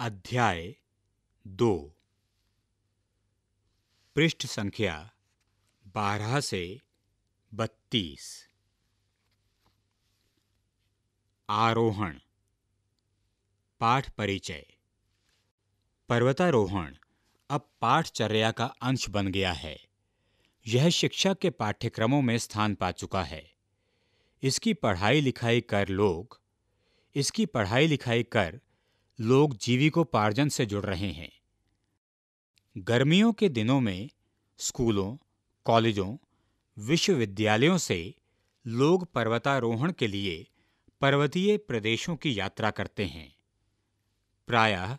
अध्याय दो पृष्ठ संख्या बारह से बत्तीस आरोहण पाठ परिचय पर्वतारोहण अब पाठचर्या का अंश बन गया है यह शिक्षा के पाठ्यक्रमों में स्थान पा चुका है इसकी पढ़ाई लिखाई कर लोग इसकी पढ़ाई लिखाई कर लोग जीविकोपार्जन से जुड़ रहे हैं गर्मियों के दिनों में स्कूलों कॉलेजों विश्वविद्यालयों से लोग पर्वतारोहण के लिए पर्वतीय प्रदेशों की यात्रा करते हैं प्रायः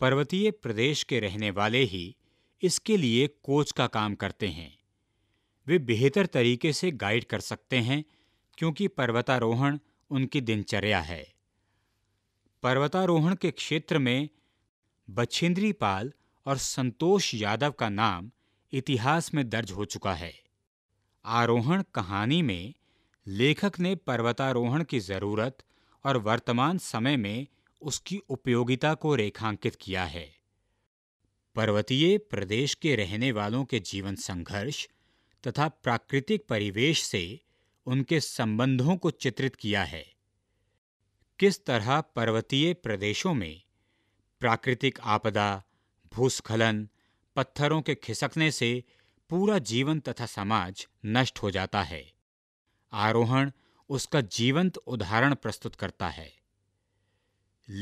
पर्वतीय प्रदेश के रहने वाले ही इसके लिए कोच का काम करते हैं वे बेहतर तरीके से गाइड कर सकते हैं क्योंकि पर्वतारोहण उनकी दिनचर्या है पर्वतारोहण के क्षेत्र में बछेंद्री पाल और संतोष यादव का नाम इतिहास में दर्ज हो चुका है आरोहण कहानी में लेखक ने पर्वतारोहण की जरूरत और वर्तमान समय में उसकी उपयोगिता को रेखांकित किया है पर्वतीय प्रदेश के रहने वालों के जीवन संघर्ष तथा प्राकृतिक परिवेश से उनके संबंधों को चित्रित किया है किस तरह पर्वतीय प्रदेशों में प्राकृतिक आपदा भूस्खलन पत्थरों के खिसकने से पूरा जीवन तथा समाज नष्ट हो जाता है आरोहण उसका जीवंत उदाहरण प्रस्तुत करता है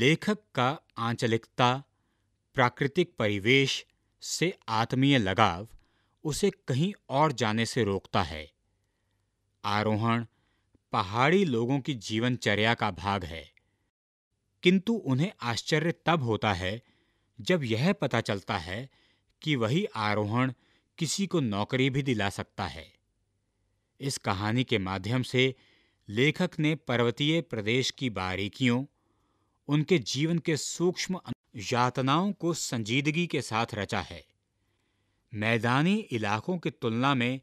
लेखक का आंचलिकता प्राकृतिक परिवेश से आत्मीय लगाव उसे कहीं और जाने से रोकता है आरोहण पहाड़ी लोगों की जीवनचर्या का भाग है किंतु उन्हें आश्चर्य तब होता है जब यह पता चलता है कि वही आरोहण किसी को नौकरी भी दिला सकता है इस कहानी के माध्यम से लेखक ने पर्वतीय प्रदेश की बारीकियों उनके जीवन के सूक्ष्म यातनाओं को संजीदगी के साथ रचा है मैदानी इलाकों की तुलना में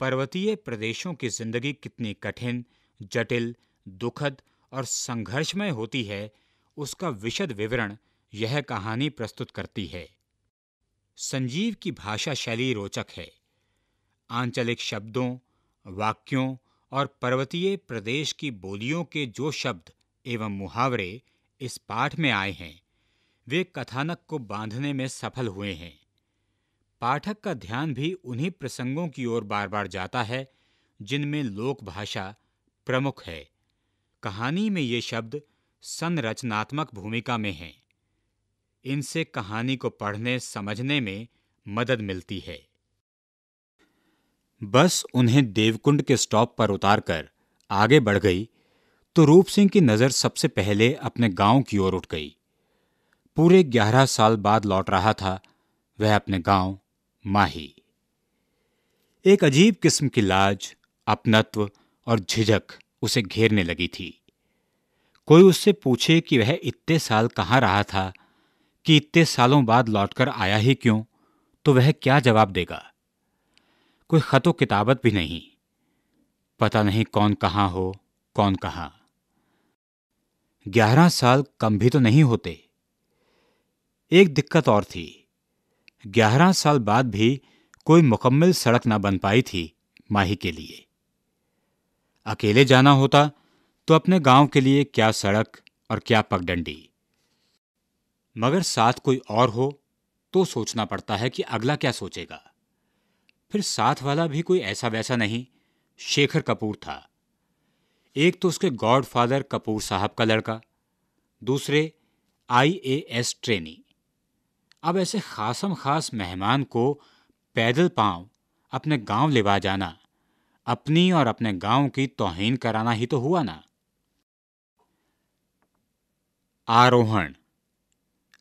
पर्वतीय प्रदेशों की जिंदगी कितनी कठिन जटिल दुखद और संघर्षमय होती है उसका विशद विवरण यह कहानी प्रस्तुत करती है संजीव की भाषा शैली रोचक है आंचलिक शब्दों वाक्यों और पर्वतीय प्रदेश की बोलियों के जो शब्द एवं मुहावरे इस पाठ में आए हैं वे कथानक को बांधने में सफल हुए हैं पाठक का ध्यान भी उन्हीं प्रसंगों की ओर बार बार जाता है जिनमें लोक भाषा प्रमुख है कहानी में ये शब्द संरचनात्मक भूमिका में हैं इनसे कहानी को पढ़ने समझने में मदद मिलती है बस उन्हें देवकुंड के स्टॉप पर उतारकर आगे बढ़ गई तो रूप सिंह की नज़र सबसे पहले अपने गांव की ओर उठ गई पूरे ग्यारह साल बाद लौट रहा था वह अपने गांव माही एक अजीब किस्म की लाज अपनत्व और झिझक उसे घेरने लगी थी कोई उससे पूछे कि वह इतने साल कहाँ रहा था कि इतने सालों बाद लौटकर आया ही क्यों तो वह क्या जवाब देगा कोई खतो किताबत भी नहीं पता नहीं कौन कहाँ हो कौन कहाँ ग्यारह साल कम भी तो नहीं होते एक दिक्कत और थी ग्यारह साल बाद भी कोई मुकम्मल सड़क ना बन पाई थी माही के लिए अकेले जाना होता तो अपने गांव के लिए क्या सड़क और क्या पगडंडी मगर साथ कोई और हो तो सोचना पड़ता है कि अगला क्या सोचेगा फिर साथ वाला भी कोई ऐसा वैसा नहीं शेखर कपूर था एक तो उसके गॉडफादर कपूर साहब का लड़का दूसरे आईएएस ट्रेनी अब ऐसे खासम खास मेहमान को पैदल पांव अपने गांव लेवा जाना अपनी और अपने गांव की तोहिन कराना ही तो हुआ ना आरोहण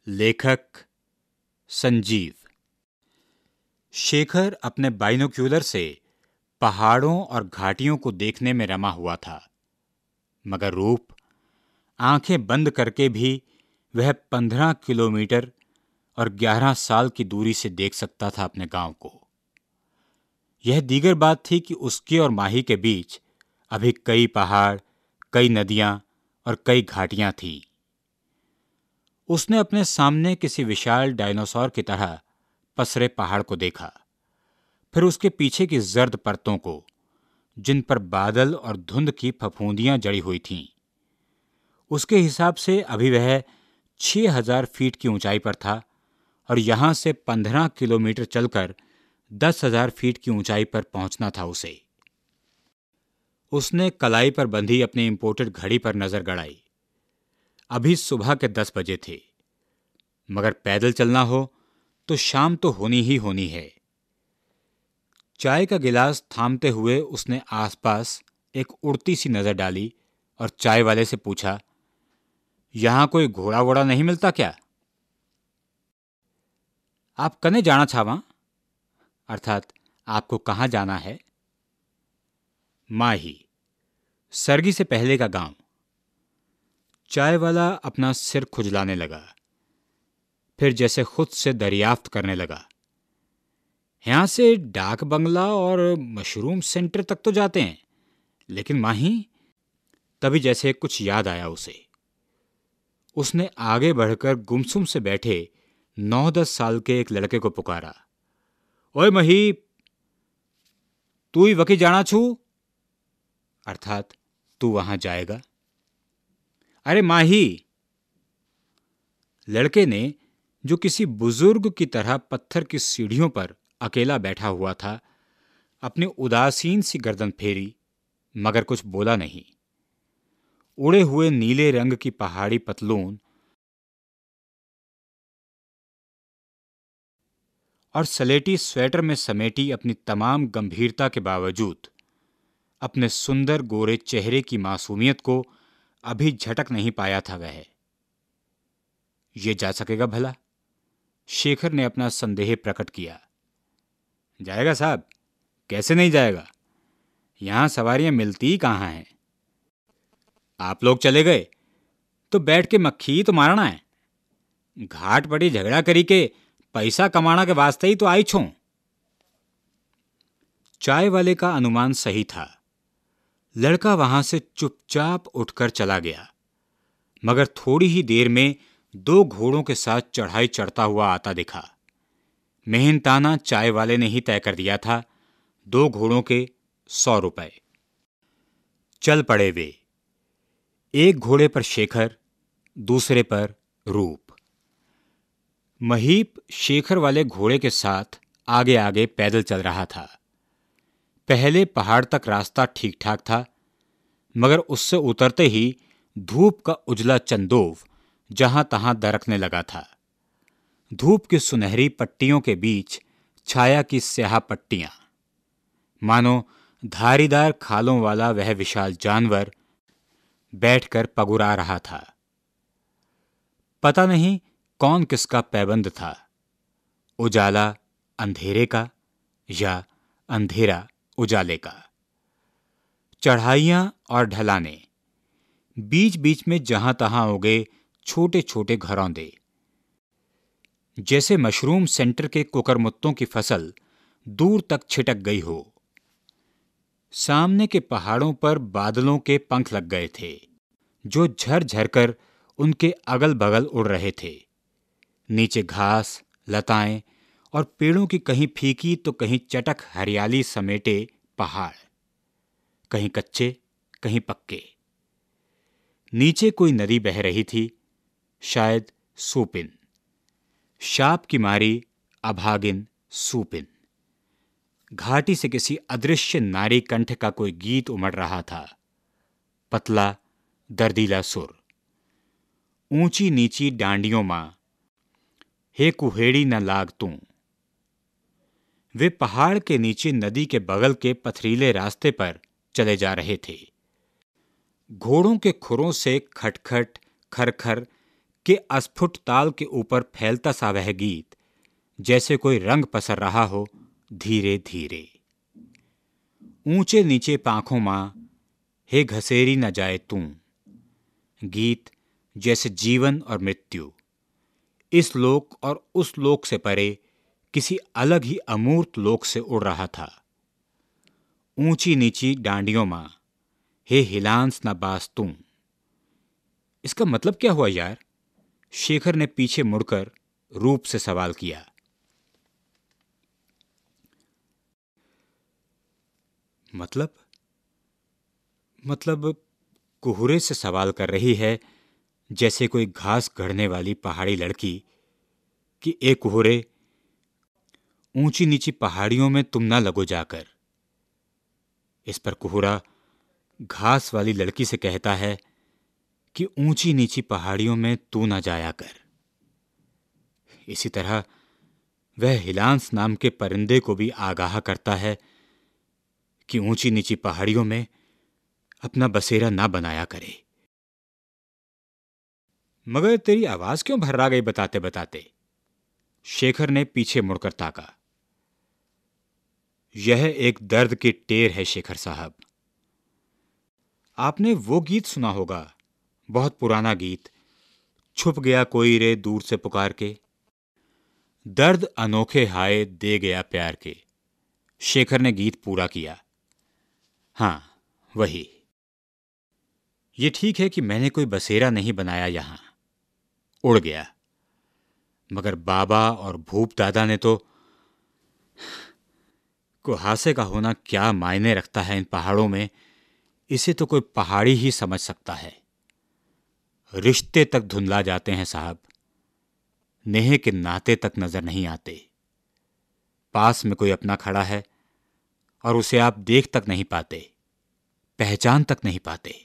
लेखक संजीव शेखर अपने बाइनोक्यूलर से पहाड़ों और घाटियों को देखने में रमा हुआ था मगर रूप आंखें बंद करके भी वह पंद्रह किलोमीटर और ग्यारह साल की दूरी से देख सकता था अपने गांव को यह दीगर बात थी कि उसके और माही के बीच अभी कई पहाड़ कई नदियां और कई घाटियां थीं उसने अपने सामने किसी विशाल डायनासोर की तरह पसरे पहाड़ को देखा फिर उसके पीछे की जर्द परतों को जिन पर बादल और धुंध की फफूंदियां जड़ी हुई थीं उसके हिसाब से अभी वह छः हजार फीट की ऊंचाई पर था और यहां से पंद्रह किलोमीटर चलकर दस हजार फीट की ऊंचाई पर पहुंचना था उसे उसने कलाई पर बंधी अपनी इंपोर्टेड घड़ी पर नजर गड़ाई अभी सुबह के दस बजे थे मगर पैदल चलना हो तो शाम तो होनी ही होनी है चाय का गिलास थामते हुए उसने आसपास एक उड़ती सी नज़र डाली और चाय वाले से पूछा यहां कोई घोड़ा वोड़ा नहीं मिलता क्या आप कने जाना छावा अर्थात आपको कहाँ जाना है माही सर्गी से पहले का गांव चाय वाला अपना सिर खुजलाने लगा फिर जैसे खुद से दरियाफ्त करने लगा यहां से डाक बंगला और मशरूम सेंटर तक तो जाते हैं लेकिन माही तभी जैसे कुछ याद आया उसे उसने आगे बढ़कर गुमसुम से बैठे नौ दस साल के एक लड़के को पुकारा मही तू ही वकी जाना छू अर्थात तू वहां जाएगा अरे माही लड़के ने जो किसी बुजुर्ग की तरह पत्थर की सीढ़ियों पर अकेला बैठा हुआ था अपनी उदासीन सी गर्दन फेरी मगर कुछ बोला नहीं उड़े हुए नीले रंग की पहाड़ी पतलून और सलेटी स्वेटर में समेटी अपनी तमाम गंभीरता के बावजूद अपने सुंदर गोरे चेहरे की मासूमियत को अभी झटक नहीं पाया था वह ये जा सकेगा भला शेखर ने अपना संदेह प्रकट किया जाएगा साहब कैसे नहीं जाएगा यहां सवारियां मिलती कहां हैं आप लोग चले गए तो बैठ के मक्खी तो मारना है घाट पड़ी झगड़ा करी के पैसा कमाना के वास्ते ही तो आई छो चाय वाले का अनुमान सही था लड़का वहां से चुपचाप उठकर चला गया मगर थोड़ी ही देर में दो घोड़ों के साथ चढ़ाई चढ़ता हुआ आता दिखा मेहनताना चाय वाले ने ही तय कर दिया था दो घोड़ों के सौ रुपए चल पड़े वे एक घोड़े पर शेखर दूसरे पर रूप महीप शेखर वाले घोड़े के साथ आगे आगे पैदल चल रहा था पहले पहाड़ तक रास्ता ठीक ठाक था मगर उससे उतरते ही धूप का उजला चंदोव जहां तहां दरकने लगा था धूप की सुनहरी पट्टियों के बीच छाया की स्याह पट्टियां मानो धारीदार खालों वाला वह विशाल जानवर बैठकर पगुरा रहा था पता नहीं कौन किसका पैबंद था उजाला अंधेरे का या अंधेरा उजाले का चढ़ाइयां और ढलाने बीच बीच में जहां तहाँ उगे छोटे छोटे घरौंदे जैसे मशरूम सेंटर के कुकरमुत्तों की फसल दूर तक छिटक गई हो सामने के पहाड़ों पर बादलों के पंख लग गए थे जो झर झर कर उनके अगल बगल उड़ रहे थे नीचे घास लताएं और पेड़ों की कहीं फीकी तो कहीं चटक हरियाली समेटे पहाड़ कहीं कच्चे कहीं पक्के नीचे कोई नदी बह रही थी शायद सूपिन शाप की मारी अभागिन सूपिन घाटी से किसी अदृश्य नारी कंठ का कोई गीत उमड़ रहा था पतला दर्दीला सुर ऊंची नीची डांडियों मां हे कुहेड़ी न लाग तू वे पहाड़ के नीचे नदी के बगल के पथरीले रास्ते पर चले जा रहे थे घोड़ों के खुरों से खटखट खरखर के अस्फुट ताल के ऊपर फैलता सा वह गीत जैसे कोई रंग पसर रहा हो धीरे धीरे ऊंचे नीचे पांखों मां हे घसेरी न जाए तू गीत जैसे जीवन और मृत्यु इस लोक और उस लोक से परे किसी अलग ही अमूर्त लोक से उड़ रहा था ऊंची नीची डांडियों मां हे हिलांस न बास तू इसका मतलब क्या हुआ यार शेखर ने पीछे मुड़कर रूप से सवाल किया मतलब मतलब कुहरे से सवाल कर रही है जैसे कोई घास घड़ने वाली पहाड़ी लड़की कि एक कोहरे ऊंची नीची पहाड़ियों में तुम ना लगो जाकर इस पर कोहरा घास वाली लड़की से कहता है कि ऊंची नीची पहाड़ियों में तू ना जाया कर इसी तरह वह हिलांस नाम के परिंदे को भी आगाह करता है कि ऊंची नीची पहाड़ियों में अपना बसेरा ना बनाया करे मगर तेरी आवाज क्यों भर्रा गई बताते बताते शेखर ने पीछे मुड़कर ताका यह एक दर्द की टेर है शेखर साहब आपने वो गीत सुना होगा बहुत पुराना गीत छुप गया कोई रे दूर से पुकार के दर्द अनोखे हाय दे गया प्यार के शेखर ने गीत पूरा किया हां वही ये ठीक है कि मैंने कोई बसेरा नहीं बनाया यहां उड़ गया मगर बाबा और भूप दादा ने तो कुहासे का होना क्या मायने रखता है इन पहाड़ों में इसे तो कोई पहाड़ी ही समझ सकता है रिश्ते तक धुंधला जाते हैं साहब नेह के नाते तक नजर नहीं आते पास में कोई अपना खड़ा है और उसे आप देख तक नहीं पाते पहचान तक नहीं पाते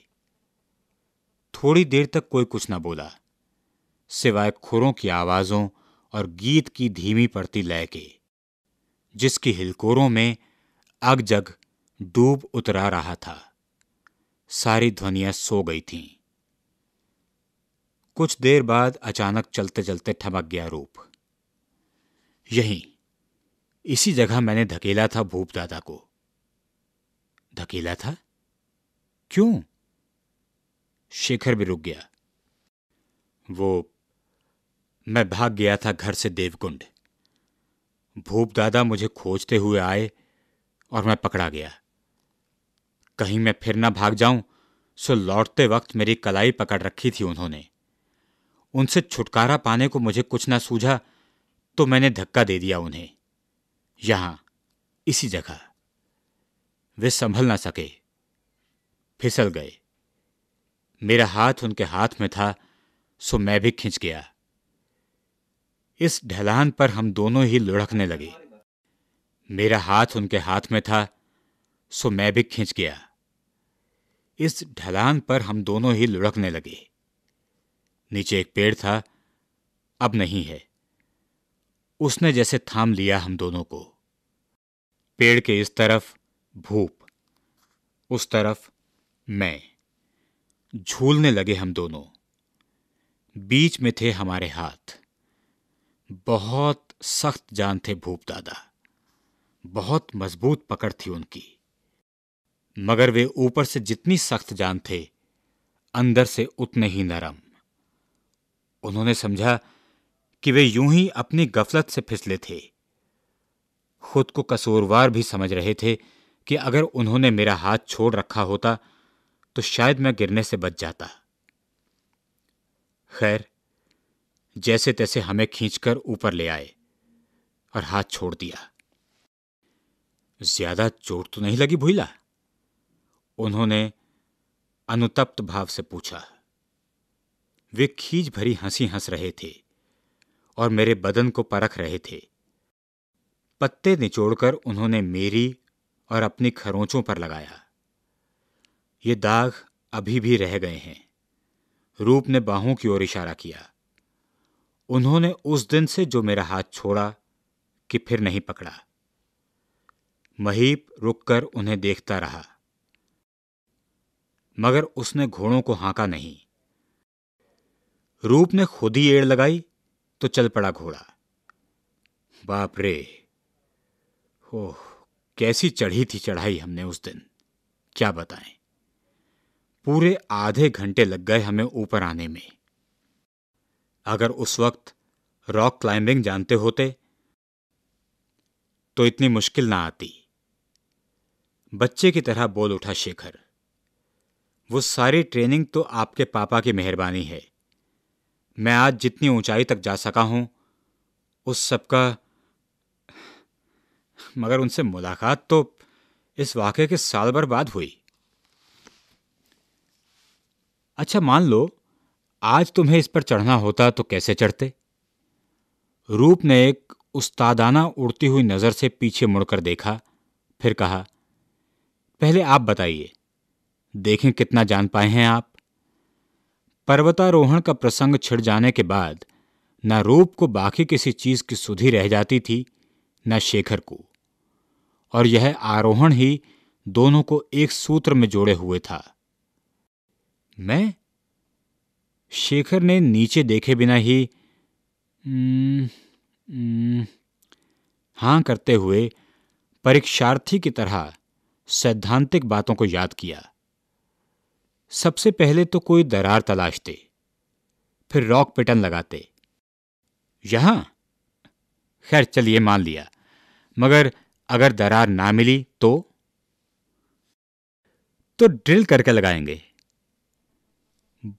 थोड़ी देर तक कोई कुछ ना बोला सिवाय खुरों की आवाज़ों और गीत की धीमी पड़ती लय के जिसकी हिलकोरों में अगजग डूब उतरा रहा था सारी ध्वनियां सो गई थीं कुछ देर बाद अचानक चलते चलते ठमक गया रूप यहीं इसी जगह मैंने धकेला था भूप दादा को धकेला था क्यों शेखर भी रुक गया वो मैं भाग गया था घर से देवकुंड भूप दादा मुझे खोजते हुए आए और मैं पकड़ा गया कहीं मैं फिर ना भाग जाऊं सो लौटते वक्त मेरी कलाई पकड़ रखी थी उन्होंने उनसे छुटकारा पाने को मुझे कुछ ना सूझा तो मैंने धक्का दे दिया उन्हें यहां इसी जगह वे संभल ना सके फिसल गए मेरा हाथ उनके हाथ में था सो मैं भी खिंच गया इस ढलान पर हम दोनों ही लुढ़कने लगे मेरा हाथ उनके हाथ में था सो मैं भी खींच गया इस ढलान पर हम दोनों ही लुढ़कने लगे नीचे एक पेड़ था अब नहीं है उसने जैसे थाम लिया हम दोनों को पेड़ के इस तरफ भूप उस तरफ मैं झूलने लगे हम दोनों बीच में थे हमारे हाथ बहुत सख्त जान थे भूप दादा बहुत मजबूत पकड़ थी उनकी मगर वे ऊपर से जितनी सख्त जान थे अंदर से उतने ही नरम उन्होंने समझा कि वे यूं ही अपनी गफलत से फिसले थे खुद को कसूरवार भी समझ रहे थे कि अगर उन्होंने मेरा हाथ छोड़ रखा होता तो शायद मैं गिरने से बच जाता खैर जैसे तैसे हमें खींचकर ऊपर ले आए और हाथ छोड़ दिया ज्यादा चोट तो नहीं लगी भूला उन्होंने अनुतप्त भाव से पूछा वे खींच भरी हंसी हंस रहे थे और मेरे बदन को परख रहे थे पत्ते निचोड़कर उन्होंने मेरी और अपनी खरोंचों पर लगाया ये दाग अभी भी रह गए हैं रूप ने बाहों की ओर इशारा किया उन्होंने उस दिन से जो मेरा हाथ छोड़ा कि फिर नहीं पकड़ा महीप रुककर उन्हें देखता रहा मगर उसने घोड़ों को हांका नहीं रूप ने खुद ही एड़ लगाई तो चल पड़ा घोड़ा बाप रे हो कैसी चढ़ी थी चढ़ाई हमने उस दिन क्या बताएं पूरे आधे घंटे लग गए हमें ऊपर आने में अगर उस वक्त रॉक क्लाइंबिंग जानते होते तो इतनी मुश्किल ना आती बच्चे की तरह बोल उठा शेखर वो सारी ट्रेनिंग तो आपके पापा की मेहरबानी है मैं आज जितनी ऊंचाई तक जा सका हूं उस सब का मगर उनसे मुलाकात तो इस वाक्य के साल भर बाद हुई अच्छा मान लो आज तुम्हें इस पर चढ़ना होता तो कैसे चढ़ते रूप ने एक उस्तादाना उड़ती हुई नज़र से पीछे मुड़कर देखा फिर कहा पहले आप बताइए देखें कितना जान पाए हैं आप पर्वतारोहण का प्रसंग छिड़ जाने के बाद न रूप को बाकी किसी चीज़ की सुधी रह जाती थी न शेखर को और यह आरोहण ही दोनों को एक सूत्र में जोड़े हुए था मैं शेखर ने नीचे देखे बिना ही हाँ करते हुए परीक्षार्थी की तरह सैद्धांतिक बातों को याद किया सबसे पहले तो कोई दरार तलाशते फिर रॉक पिटन लगाते यहां खैर चलिए मान लिया मगर अगर दरार ना मिली तो तो ड्रिल करके लगाएंगे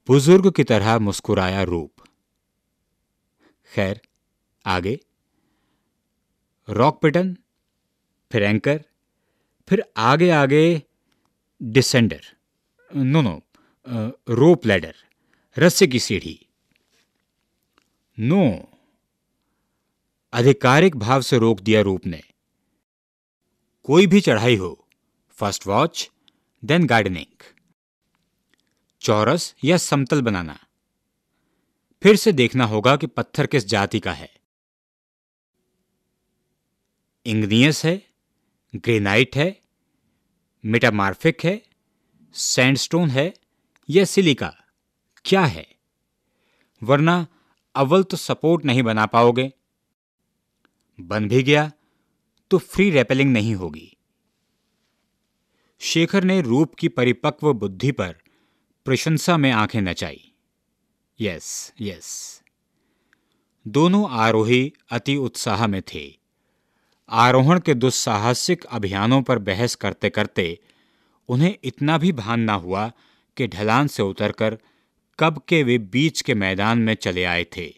बुजुर्ग की तरह मुस्कुराया रूप खैर आगे रॉक पिटन फिर एंकर फिर आगे आगे descender no no rope ladder रस्से की सीढ़ी नो आधिकारिक भाव से रोक दिया रूप ने कोई भी चढ़ाई हो फर्स्ट वॉच देन गार्डनिंग चौरस या समतल बनाना फिर से देखना होगा कि पत्थर किस जाति का है इंग्नियस है ग्रेनाइट है मेटामार्फिक है सैंडस्टोन है या सिलिका क्या है वरना अव्वल तो सपोर्ट नहीं बना पाओगे बन भी गया तो फ्री रेपेलिंग नहीं होगी शेखर ने रूप की परिपक्व बुद्धि पर प्रशंसा में आंखें नचाई यस यस दोनों आरोही अति उत्साह में थे आरोहण के दुस्साहसिक अभियानों पर बहस करते करते उन्हें इतना भी भान ना हुआ कि ढलान से उतरकर कब के वे बीच के मैदान में चले आए थे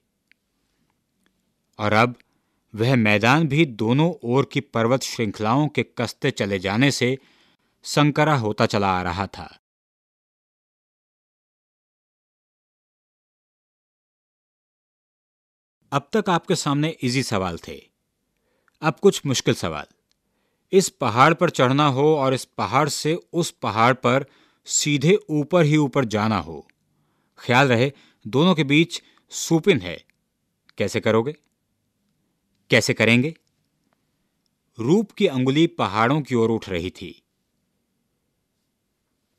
और अब वह मैदान भी दोनों ओर की पर्वत श्रृंखलाओं के कसते चले जाने से संकरा होता चला आ रहा था अब तक आपके सामने इजी सवाल थे अब कुछ मुश्किल सवाल इस पहाड़ पर चढ़ना हो और इस पहाड़ से उस पहाड़ पर सीधे ऊपर ही ऊपर जाना हो ख्याल रहे दोनों के बीच सुपिन है कैसे करोगे कैसे करेंगे रूप की अंगुली पहाड़ों की ओर उठ रही थी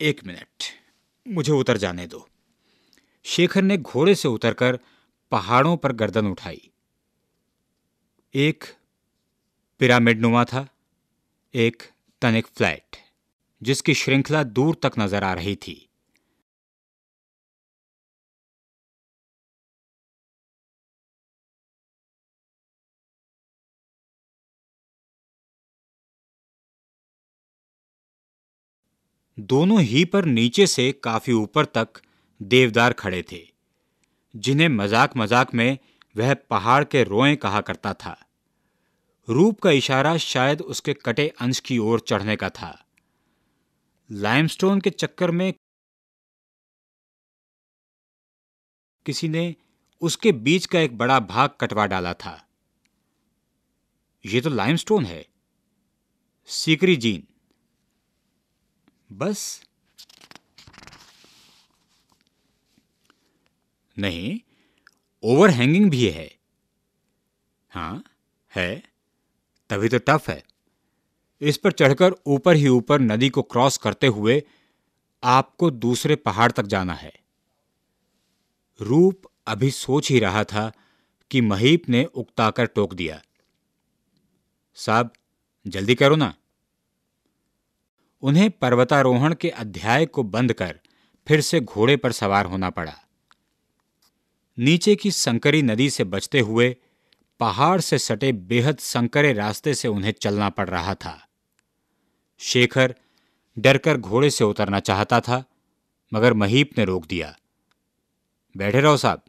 एक मिनट मुझे उतर जाने दो शेखर ने घोड़े से उतरकर पहाड़ों पर गर्दन उठाई एक पिरामिड नुमा था एक तनिक फ्लैट जिसकी श्रृंखला दूर तक नजर आ रही थी दोनों ही पर नीचे से काफी ऊपर तक देवदार खड़े थे जिन्हें मजाक मजाक में वह पहाड़ के रोए कहा करता था रूप का इशारा शायद उसके कटे अंश की ओर चढ़ने का था लाइमस्टोन के चक्कर में किसी ने उसके बीच का एक बड़ा भाग कटवा डाला था ये तो लाइमस्टोन है सीकरी जीन बस नहीं ओवरहैंगिंग भी है हाँ है तभी तो टफ है इस पर चढ़कर ऊपर ही ऊपर नदी को क्रॉस करते हुए आपको दूसरे पहाड़ तक जाना है रूप अभी सोच ही रहा था कि महीप ने उकताकर टोक दिया साहब जल्दी करो ना उन्हें पर्वतारोहण के अध्याय को बंद कर फिर से घोड़े पर सवार होना पड़ा नीचे की संकरी नदी से बचते हुए पहाड़ से सटे बेहद संकरे रास्ते से उन्हें चलना पड़ रहा था शेखर डरकर घोड़े से उतरना चाहता था मगर महीप ने रोक दिया बैठे रहो साहब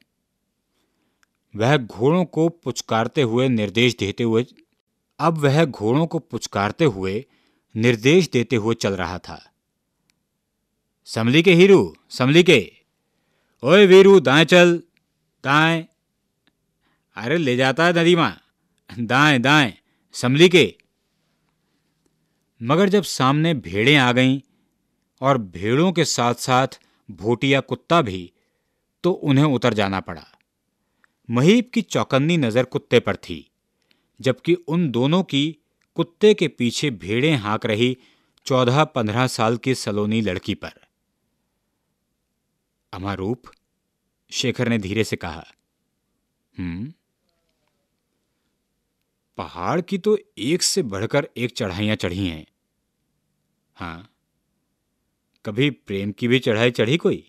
वह घोड़ों को पुचकारते हुए निर्देश देते हुए अब वह घोड़ों को पुचकारते हुए निर्देश देते हुए चल रहा था समली के हीरू समली के ओए वीरू दाएं चल दाएं अरे ले जाता है नदीमा दाएं दाएं समली के मगर जब सामने भेड़ें आ गईं और भेड़ों के साथ साथ भोटिया कुत्ता भी तो उन्हें उतर जाना पड़ा महीप की चौकन्नी नज़र कुत्ते पर थी जबकि उन दोनों की कुत्ते के पीछे भेड़ें हाँक रही चौदह पंद्रह साल की सलोनी लड़की पर अमारूप शेखर ने धीरे से कहा हम्म पहाड़ की तो एक से बढ़कर एक चढ़ाइयां चढ़ी हैं हाँ कभी प्रेम की भी चढ़ाई चढ़ी कोई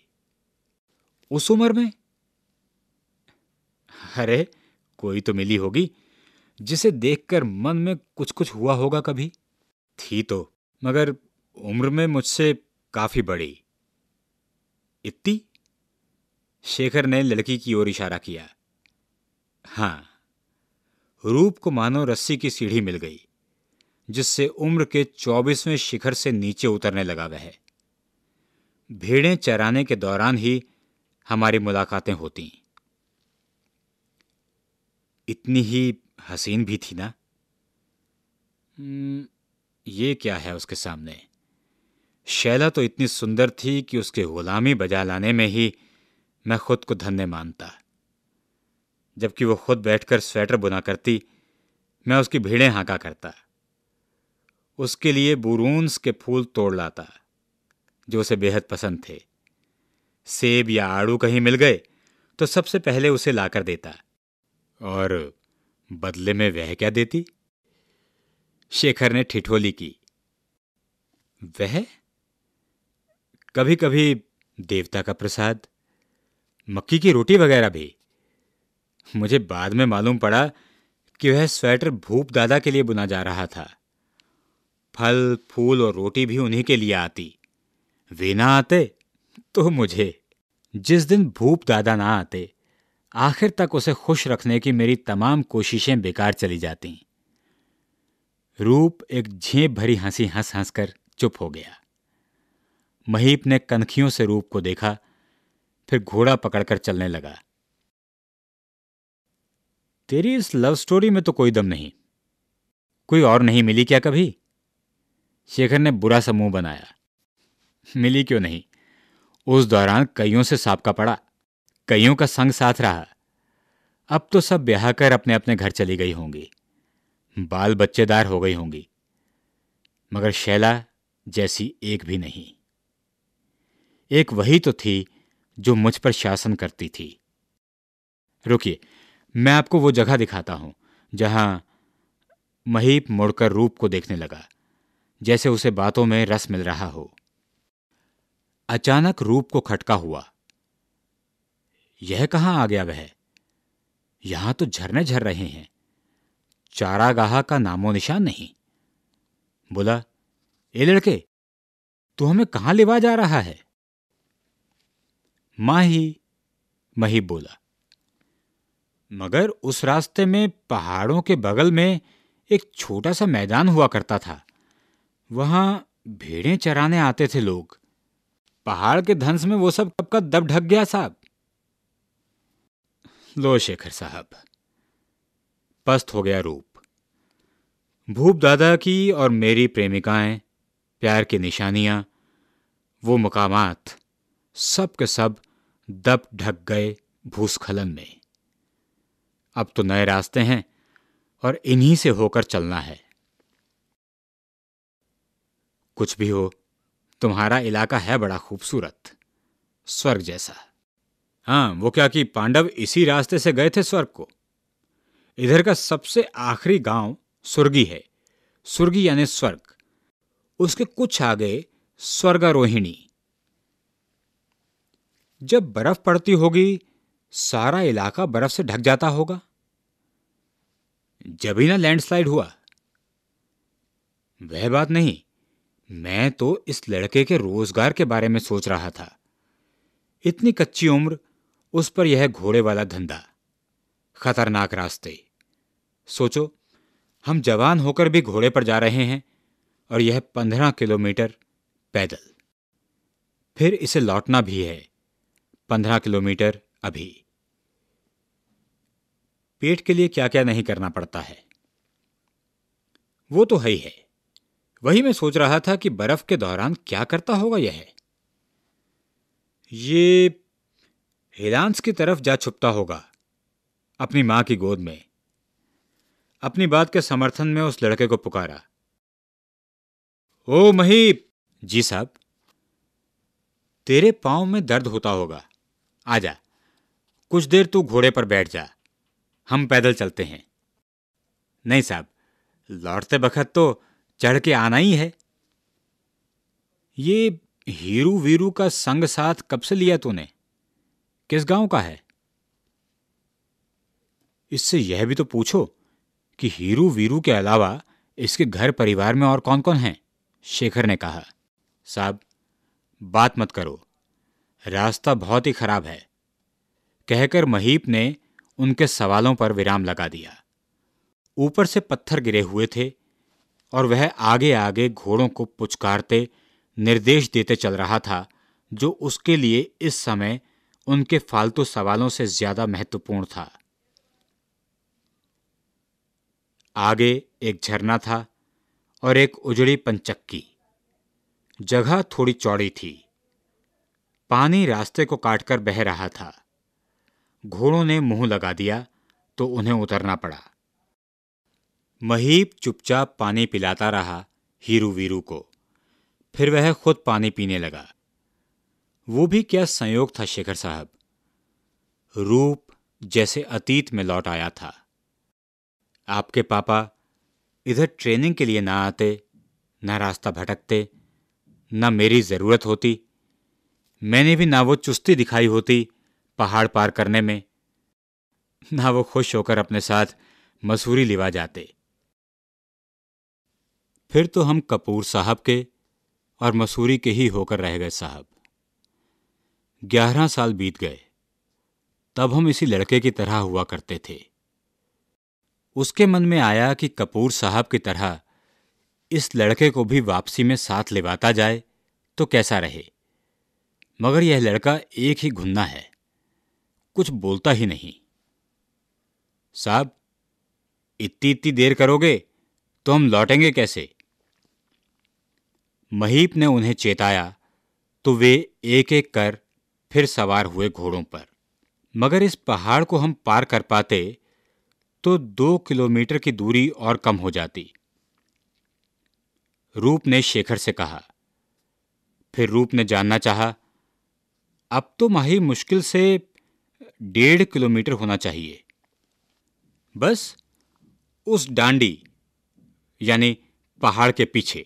उस उम्र में अरे कोई तो मिली होगी जिसे देखकर मन में कुछ कुछ हुआ होगा कभी थी तो मगर उम्र में मुझसे काफी बड़ी इतनी शेखर ने लड़की की ओर इशारा किया हाँ रूप को मानो रस्सी की सीढ़ी मिल गई जिससे उम्र के चौबीसवें शिखर से नीचे उतरने लगा वह भेड़ें चराने के दौरान ही हमारी मुलाकातें होती इतनी ही हसीन भी थी ना हम्म, ये क्या है उसके सामने शैला तो इतनी सुंदर थी कि उसके गुलामी बजा लाने में ही मैं खुद को धन्य मानता जबकि वो खुद बैठकर स्वेटर बुना करती मैं उसकी भीड़ें हाँका करता उसके लिए बुरूंस के फूल तोड़ लाता जो उसे बेहद पसंद थे सेब या आड़ू कहीं मिल गए तो सबसे पहले उसे लाकर देता और बदले में वह क्या देती शेखर ने ठिठोली की वह कभी कभी देवता का प्रसाद मक्की की रोटी वगैरह भी मुझे बाद में मालूम पड़ा कि वह स्वेटर भूप दादा के लिए बुना जा रहा था फल फूल और रोटी भी उन्हीं के लिए आती वे ना आते तो मुझे जिस दिन भूप दादा ना आते आखिर तक उसे खुश रखने की मेरी तमाम कोशिशें बेकार चली जाती रूप एक झेप भरी हंसी हंस हंसकर चुप हो गया महीप ने कनखियों से रूप को देखा फिर घोड़ा पकड़कर चलने लगा तेरी इस लव स्टोरी में तो कोई दम नहीं कोई और नहीं मिली क्या कभी शेखर ने बुरा सा मुंह बनाया मिली क्यों नहीं उस दौरान कईयों से सापका पड़ा कईयों का संग साथ रहा अब तो सब ब्याह कर अपने अपने घर चली गई होंगी बाल बच्चेदार हो गई होंगी मगर शैला जैसी एक भी नहीं एक वही तो थी जो मुझ पर शासन करती थी रुकिए मैं आपको वो जगह दिखाता हूं जहां महीप मुड़कर रूप को देखने लगा जैसे उसे बातों में रस मिल रहा हो अचानक रूप को खटका हुआ यह कहां आ गया वह यहां तो झरने झर रहे हैं चारागाह का नामो निशान नहीं बोला ए लड़के तू हमें कहां लेवा जा रहा है माँ ही मही बोला मगर उस रास्ते में पहाड़ों के बगल में एक छोटा सा मैदान हुआ करता था वहां भेड़ें चराने आते थे लोग पहाड़ के धंस में वो सब कब का दब ढक गया साहब लो शेखर साहब पस्त हो गया रूप भूप दादा की और मेरी प्रेमिकाएं प्यार की निशानियां वो मुकामात सब के सब दब ढक गए भूस्खलन में अब तो नए रास्ते हैं और इन्हीं से होकर चलना है कुछ भी हो तुम्हारा इलाका है बड़ा खूबसूरत स्वर्ग जैसा हाँ वो क्या कि पांडव इसी रास्ते से गए थे स्वर्ग को इधर का सबसे आखिरी गांव सुर्गी है सुर्गी यानी स्वर्ग उसके कुछ आगे स्वर्गारोहिणी जब बर्फ पड़ती होगी सारा इलाका बर्फ से ढक जाता होगा जब ही ना लैंडस्लाइड हुआ वह बात नहीं मैं तो इस लड़के के रोजगार के बारे में सोच रहा था इतनी कच्ची उम्र उस पर यह घोड़े वाला धंधा खतरनाक रास्ते सोचो हम जवान होकर भी घोड़े पर जा रहे हैं और यह पंद्रह किलोमीटर पैदल फिर इसे लौटना भी है पंद्रह किलोमीटर अभी पेट के लिए क्या क्या नहीं करना पड़ता है वो तो है ही है वही मैं सोच रहा था कि बर्फ के दौरान क्या करता होगा यह ये हिलांस की तरफ जा छुपता होगा अपनी मां की गोद में अपनी बात के समर्थन में उस लड़के को पुकारा ओ महीप जी साहब तेरे पांव में दर्द होता होगा आ जा कुछ देर तू घोड़े पर बैठ जा हम पैदल चलते हैं नहीं साहब लौटते बखत तो चढ़ के आना ही है ये हीरू वीरू का संग साथ कब से लिया तूने किस गांव का है इससे यह भी तो पूछो कि हीरू वीरू के अलावा इसके घर परिवार में और कौन कौन हैं शेखर ने कहा साहब बात मत करो रास्ता बहुत ही खराब है कहकर महीप ने उनके सवालों पर विराम लगा दिया ऊपर से पत्थर गिरे हुए थे और वह आगे आगे घोड़ों को पुचकारते निर्देश देते चल रहा था जो उसके लिए इस समय उनके फालतू सवालों से ज्यादा महत्वपूर्ण था आगे एक झरना था और एक उजड़ी पंचक्की जगह थोड़ी चौड़ी थी पानी रास्ते को काटकर बह रहा था घोड़ों ने मुंह लगा दिया तो उन्हें उतरना पड़ा महीप चुपचाप पानी पिलाता रहा हीरू वीरू को फिर वह खुद पानी पीने लगा वो भी क्या संयोग था शेखर साहब रूप जैसे अतीत में लौट आया था आपके पापा इधर ट्रेनिंग के लिए ना आते ना रास्ता भटकते ना मेरी ज़रूरत होती मैंने भी ना वो चुस्ती दिखाई होती पहाड़ पार करने में ना वो खुश होकर अपने साथ मसूरी लिवा जाते फिर तो हम कपूर साहब के और मसूरी के ही होकर रह गए साहब ग्यारह साल बीत गए तब हम इसी लड़के की तरह हुआ करते थे उसके मन में आया कि कपूर साहब की तरह इस लड़के को भी वापसी में साथ लिवाता जाए तो कैसा रहे मगर यह लड़का एक ही घुन्ना है कुछ बोलता ही नहीं साहब इतनी इतनी देर करोगे तो हम लौटेंगे कैसे महीप ने उन्हें चेताया तो वे एक एक कर फिर सवार हुए घोड़ों पर मगर इस पहाड़ को हम पार कर पाते तो दो किलोमीटर की दूरी और कम हो जाती रूप ने शेखर से कहा फिर रूप ने जानना चाहा अब तो माही मुश्किल से डेढ़ किलोमीटर होना चाहिए बस उस डांडी यानी पहाड़ के पीछे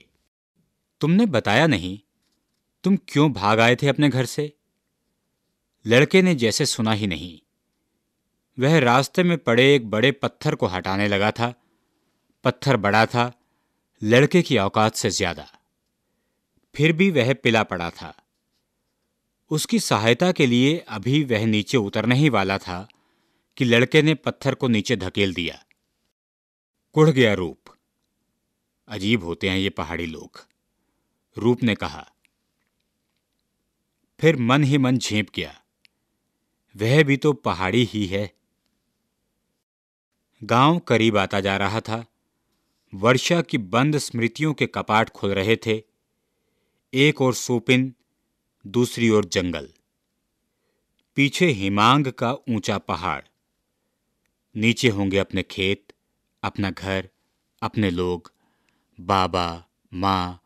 तुमने बताया नहीं तुम क्यों भाग आए थे अपने घर से लड़के ने जैसे सुना ही नहीं वह रास्ते में पड़े एक बड़े पत्थर को हटाने लगा था पत्थर बड़ा था लड़के की औकात से ज्यादा फिर भी वह पिला पड़ा था उसकी सहायता के लिए अभी वह नीचे उतरने ही वाला था कि लड़के ने पत्थर को नीचे धकेल दिया कुढ़ गया रूप अजीब होते हैं ये पहाड़ी लोग रूप ने कहा फिर मन ही मन झेप गया वह भी तो पहाड़ी ही है गांव करीब आता जा रहा था वर्षा की बंद स्मृतियों के कपाट खुल रहे थे एक और सोपिन दूसरी ओर जंगल पीछे हिमांग का ऊंचा पहाड़ नीचे होंगे अपने खेत अपना घर अपने लोग बाबा माँ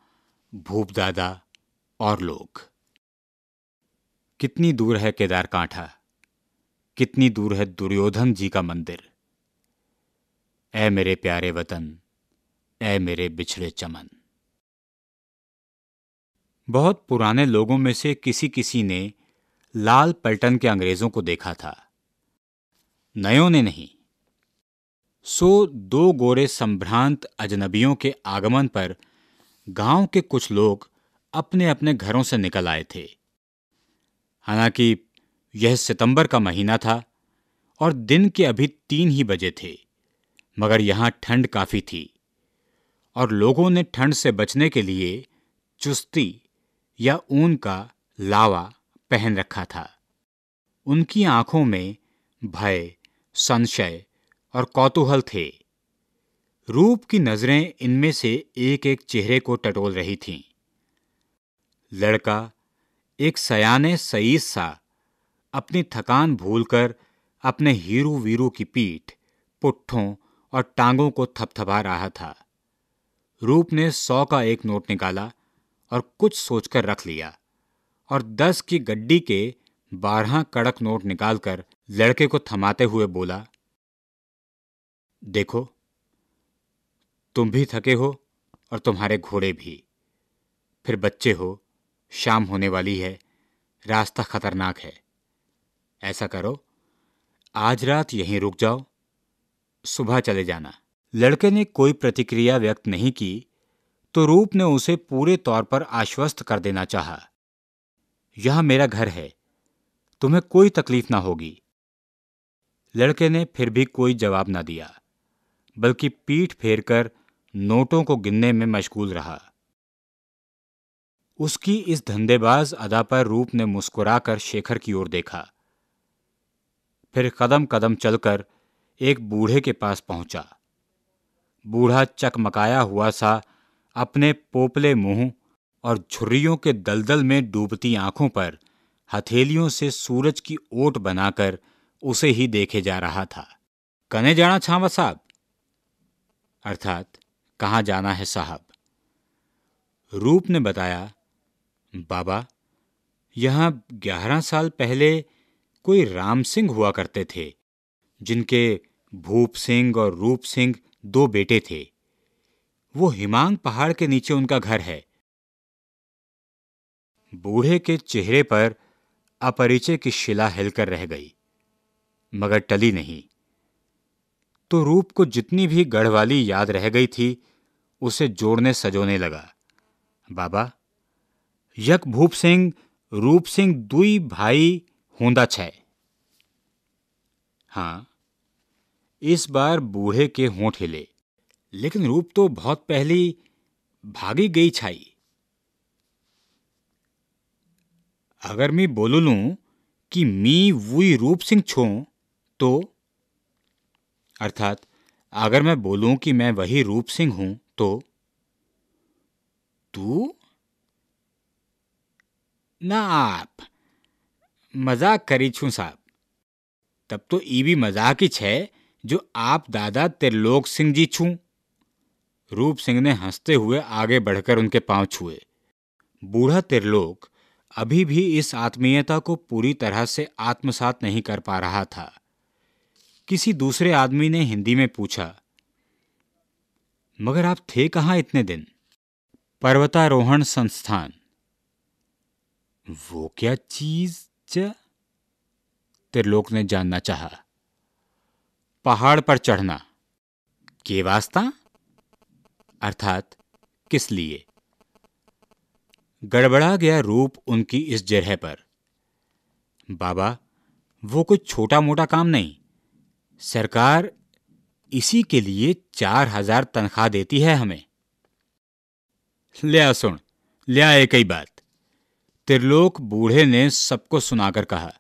भूप दादा और लोग कितनी दूर है केदार कांठा कितनी दूर है दुर्योधन जी का मंदिर ऐ मेरे प्यारे वतन ऐ मेरे बिछड़े चमन बहुत पुराने लोगों में से किसी किसी ने लाल पलटन के अंग्रेजों को देखा था नयों ने नहीं सो दो गोरे संभ्रांत अजनबियों के आगमन पर गांव के कुछ लोग अपने अपने घरों से निकल आए थे हालांकि यह सितंबर का महीना था और दिन के अभी तीन ही बजे थे मगर यहां ठंड काफ़ी थी और लोगों ने ठंड से बचने के लिए चुस्ती या ऊन का लावा पहन रखा था उनकी आंखों में भय संशय और कौतूहल थे रूप की नज़रें इनमें से एक एक चेहरे को टटोल रही थीं लड़का एक सयाने सईस सा अपनी थकान भूलकर अपने हीरू वीरू की पीठ पुट्ठों और टांगों को थपथपा रहा था रूप ने सौ का एक नोट निकाला और कुछ सोचकर रख लिया और दस की गड्डी के बारह कड़क नोट निकालकर लड़के को थमाते हुए बोला देखो तुम भी थके हो और तुम्हारे घोड़े भी फिर बच्चे हो शाम होने वाली है रास्ता खतरनाक है ऐसा करो आज रात यहीं रुक जाओ सुबह चले जाना लड़के ने कोई प्रतिक्रिया व्यक्त नहीं की तो रूप ने उसे पूरे तौर पर आश्वस्त कर देना चाहा। यह मेरा घर है तुम्हें कोई तकलीफ ना होगी लड़के ने फिर भी कोई जवाब ना दिया बल्कि पीठ फेरकर नोटों को गिनने में मशगूल रहा उसकी इस धंधेबाज अदा पर रूप ने मुस्कुराकर शेखर की ओर देखा फिर कदम कदम चलकर एक बूढ़े के पास पहुंचा बूढ़ा चकमकाया हुआ सा अपने पोपले मुंह और झुर्रियों के दलदल में डूबती आंखों पर हथेलियों से सूरज की ओट बनाकर उसे ही देखे जा रहा था कने जाना छावा साहब अर्थात कहाँ जाना है साहब रूप ने बताया बाबा यहां ग्यारह साल पहले कोई राम सिंह हुआ करते थे जिनके भूप सिंह और रूप सिंह दो बेटे थे वो हिमांग पहाड़ के नीचे उनका घर है बूढ़े के चेहरे पर अपरिचय की शिला हिलकर रह गई मगर टली नहीं तो रूप को जितनी भी गढ़वाली याद रह गई थी उसे जोड़ने सजोने लगा बाबा यक भूप सिंह रूप सिंह दुई भाई होंदा छय हाँ इस बार बूढ़े के होंठ हिले लेकिन रूप तो बहुत पहली भागी गई छाई अगर मैं बोलू लू कि मी वुई रूप सिंह छो तो अर्थात अगर मैं बोलूं कि मैं वही रूप सिंह हूं तो तू ना आप मजाक करी छू साहब तब तो ई भी मजाक ही छे जो आप दादा त्रिलोक सिंह जी छू रूप सिंह ने हंसते हुए आगे बढ़कर उनके पांव छुए बूढ़ा त्रिलोक अभी भी इस आत्मीयता को पूरी तरह से आत्मसात नहीं कर पा रहा था किसी दूसरे आदमी ने हिंदी में पूछा मगर आप थे कहां इतने दिन पर्वतारोहण संस्थान वो क्या चीज च त्रिलोक ने जानना चाहा पहाड़ पर चढ़ना के वास्ता अर्थात किस लिए गड़बड़ा गया रूप उनकी इस जरह पर बाबा वो कोई छोटा मोटा काम नहीं सरकार इसी के लिए चार हजार तनख्वाह देती है हमें लिया सुन लिया एक ही बात त्रिलोक बूढ़े ने सबको सुनाकर कहा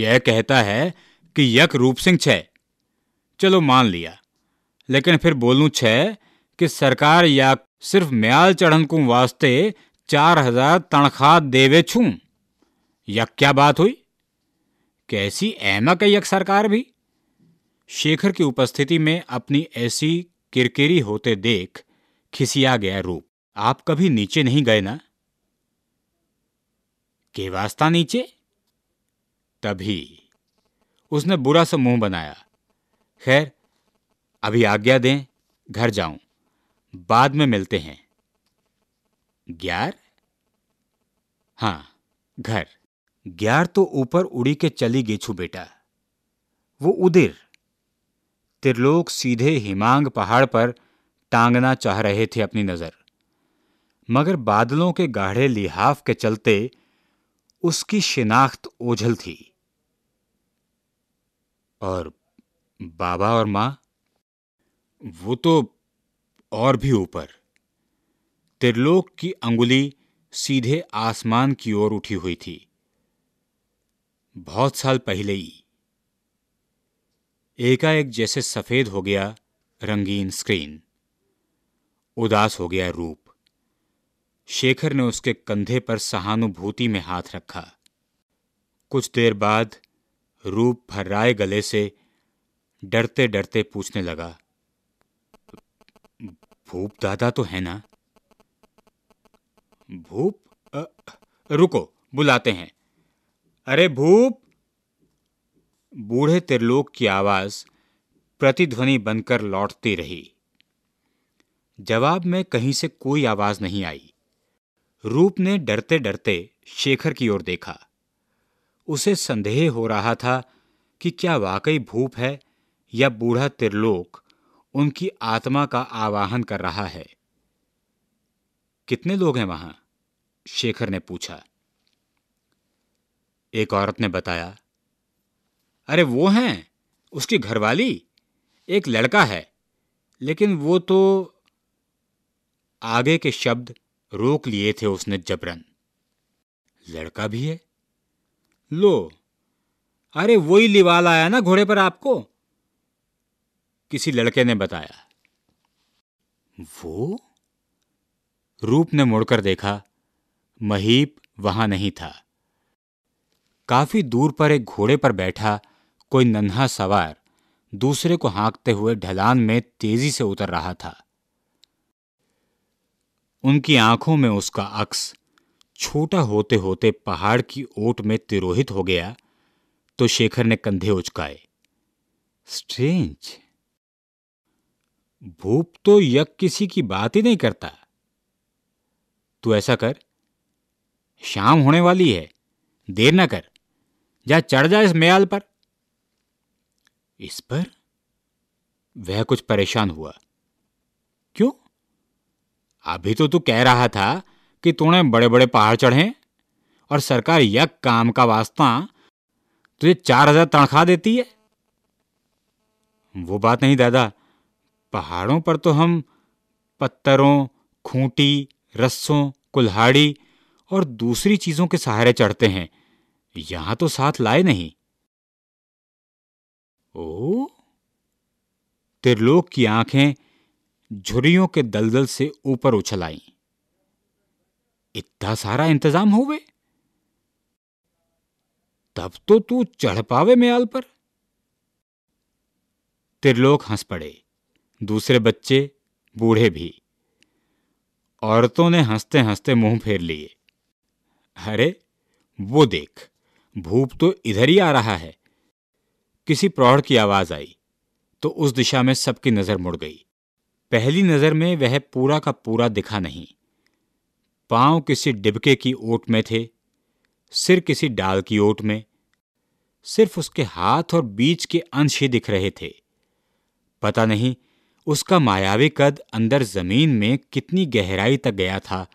यह कहता है कि यक रूप सिंह छ चलो मान लिया लेकिन फिर बोलूं छह कि सरकार या सिर्फ म्याल चढ़न को वास्ते चार हजार तनख्वा देवे छू यक क्या बात हुई कैसी अहमक है यक सरकार भी शेखर की उपस्थिति में अपनी ऐसी किरकिरी होते देख खिसिया गया रूप आप कभी नीचे नहीं गए ना के वास्ता नीचे तभी उसने बुरा सा मुंह बनाया खैर अभी आज्ञा दें घर जाऊं बाद में मिलते हैं ग्यार हां घर ग्यार तो ऊपर उड़ी के चली गई छू बेटा वो उदिर त्रिलोक सीधे हिमांग पहाड़ पर टांगना चाह रहे थे अपनी नजर मगर बादलों के गाढ़े लिहाफ के चलते उसकी शिनाख्त ओझल थी और बाबा और मां वो तो और भी ऊपर त्रिलोक की अंगुली सीधे आसमान की ओर उठी हुई थी बहुत साल पहले ही एकाएक जैसे सफेद हो गया रंगीन स्क्रीन उदास हो गया रूप शेखर ने उसके कंधे पर सहानुभूति में हाथ रखा कुछ देर बाद रूप भर्राए गले से डरते डरते पूछने लगा भूप दादा तो है ना भूप आ, रुको बुलाते हैं अरे भूप बूढ़े त्रिलोक की आवाज प्रतिध्वनि बनकर लौटती रही जवाब में कहीं से कोई आवाज नहीं आई रूप ने डरते डरते शेखर की ओर देखा उसे संदेह हो रहा था कि क्या वाकई भूप है या बूढ़ा त्रिलोक उनकी आत्मा का आवाहन कर रहा है कितने लोग हैं वहां शेखर ने पूछा एक औरत ने बताया अरे वो हैं उसकी घरवाली एक लड़का है लेकिन वो तो आगे के शब्द रोक लिए थे उसने जबरन लड़का भी है लो अरे वही लिवाल आया ना घोड़े पर आपको किसी लड़के ने बताया वो रूप ने मुड़कर देखा महीप वहां नहीं था काफी दूर पर एक घोड़े पर बैठा कोई नन्हा सवार दूसरे को हांकते हुए ढलान में तेजी से उतर रहा था उनकी आंखों में उसका अक्स छोटा होते होते पहाड़ की ओट में तिरोहित हो गया तो शेखर ने कंधे उचकाए स्ट्रेंज भूप तो यक किसी की बात ही नहीं करता तू ऐसा कर शाम होने वाली है देर ना कर जा चढ़ जा इस मयाल पर इस पर वह कुछ परेशान हुआ क्यों अभी तो तू कह रहा था कि तूने बड़े बड़े पहाड़ चढ़े और सरकार यक काम का वास्ता तुझे चार हजार तनख्वाह देती है वो बात नहीं दादा पहाड़ों पर तो हम पत्थरों खूंटी रस्सों कुल्हाड़ी और दूसरी चीजों के सहारे चढ़ते हैं यहां तो साथ लाए नहीं ओ त्रिलोक की आंखें झुरियों के दलदल से ऊपर उछल आई इतना सारा इंतजाम हो तब तो तू चढ़ पावे मेयाल पर त्रिलोक हंस पड़े दूसरे बच्चे बूढ़े भी औरतों ने हंसते हंसते मुंह फेर लिए अरे वो देख भूप तो इधर ही आ रहा है किसी प्रौढ़ की आवाज आई तो उस दिशा में सबकी नजर मुड़ गई पहली नजर में वह पूरा का पूरा दिखा नहीं पांव किसी डिबके की ओट में थे सिर किसी डाल की ओट में सिर्फ उसके हाथ और बीच के अंश ही दिख रहे थे पता नहीं उसका मायावी कद अंदर जमीन में कितनी गहराई तक गया था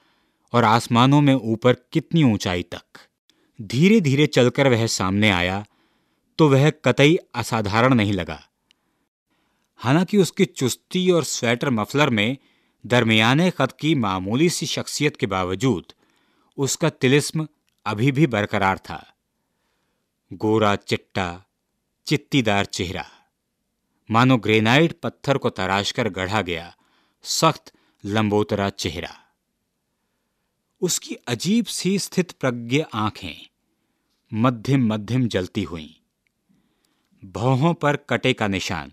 और आसमानों में ऊपर कितनी ऊंचाई तक धीरे धीरे चलकर वह सामने आया तो वह कतई असाधारण नहीं लगा हालांकि उसकी चुस्ती और स्वेटर मफलर में दरमियाने कद की मामूली सी शख्सियत के बावजूद उसका तिलिस्म अभी भी बरकरार था गोरा चिट्टा चित्तीदार चेहरा मानो ग्रेनाइट पत्थर को तराशकर गढ़ा गया सख्त लंबोतरा चेहरा उसकी अजीब सी स्थित प्रज्ञ आंखें मध्यम मध्यम जलती हुई भौहों पर कटे का निशान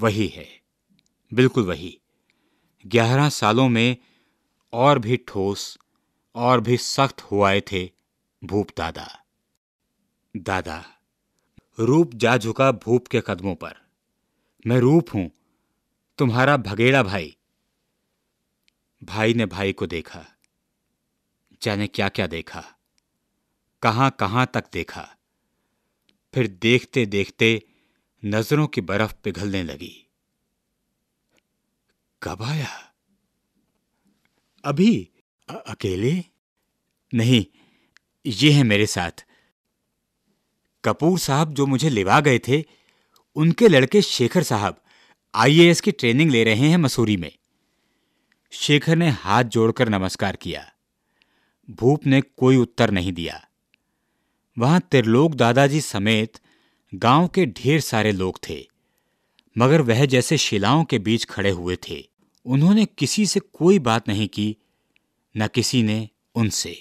वही है बिल्कुल वही ग्यारह सालों में और भी ठोस और भी सख्त हुआए थे भूप दादा दादा रूप जा झुका भूप के कदमों पर मैं रूप हूं तुम्हारा भगेड़ा भाई भाई ने भाई को देखा जाने क्या क्या देखा कहां कहां तक देखा फिर देखते देखते नजरों की बर्फ पिघलने लगी कब आया अभी अ- अकेले नहीं ये है मेरे साथ कपूर साहब जो मुझे लिवा गए थे उनके लड़के शेखर साहब आईएएस की ट्रेनिंग ले रहे हैं मसूरी में शेखर ने हाथ जोड़कर नमस्कार किया भूप ने कोई उत्तर नहीं दिया वहां त्रिलोक दादाजी समेत गांव के ढेर सारे लोग थे मगर वह जैसे शिलाओं के बीच खड़े हुए थे उन्होंने किसी से कोई बात नहीं की न किसी ने उनसे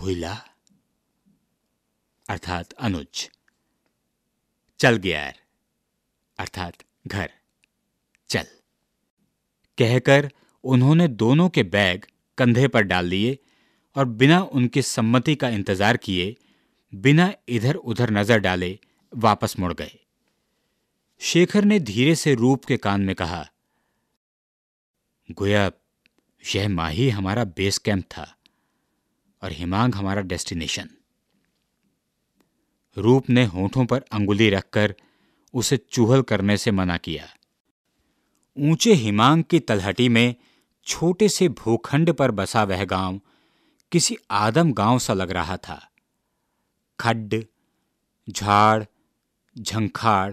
भुला अर्थात अनुज चल गया अर्थात घर चल कहकर उन्होंने दोनों के बैग कंधे पर डाल लिए और बिना उनकी सम्मति का इंतजार किए बिना इधर उधर नजर डाले वापस मुड़ गए शेखर ने धीरे से रूप के कान में कहा गोया यह माही हमारा बेस कैंप था और हिमांग हमारा डेस्टिनेशन रूप ने होठों पर अंगुली रखकर उसे चूहल करने से मना किया ऊंचे हिमांग की तलहटी में छोटे से भूखंड पर बसा वह गांव किसी आदम गांव सा लग रहा था खड्ड झाड़ झंखाड़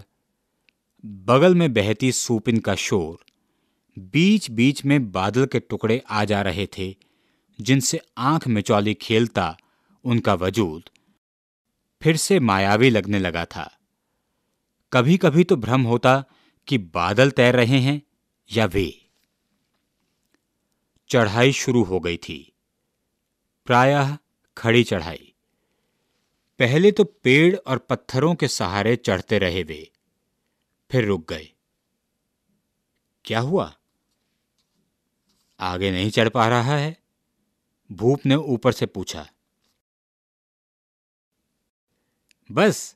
बगल में बहती सूपिन का शोर बीच बीच में बादल के टुकड़े आ जा रहे थे जिनसे आंख मिचौली खेलता उनका वजूद फिर से मायावी लगने लगा था कभी कभी तो भ्रम होता कि बादल तैर रहे हैं या वे चढ़ाई शुरू हो गई थी प्रायः खड़ी चढ़ाई पहले तो पेड़ और पत्थरों के सहारे चढ़ते रहे वे फिर रुक गए क्या हुआ आगे नहीं चढ़ पा रहा है भूप ने ऊपर से पूछा बस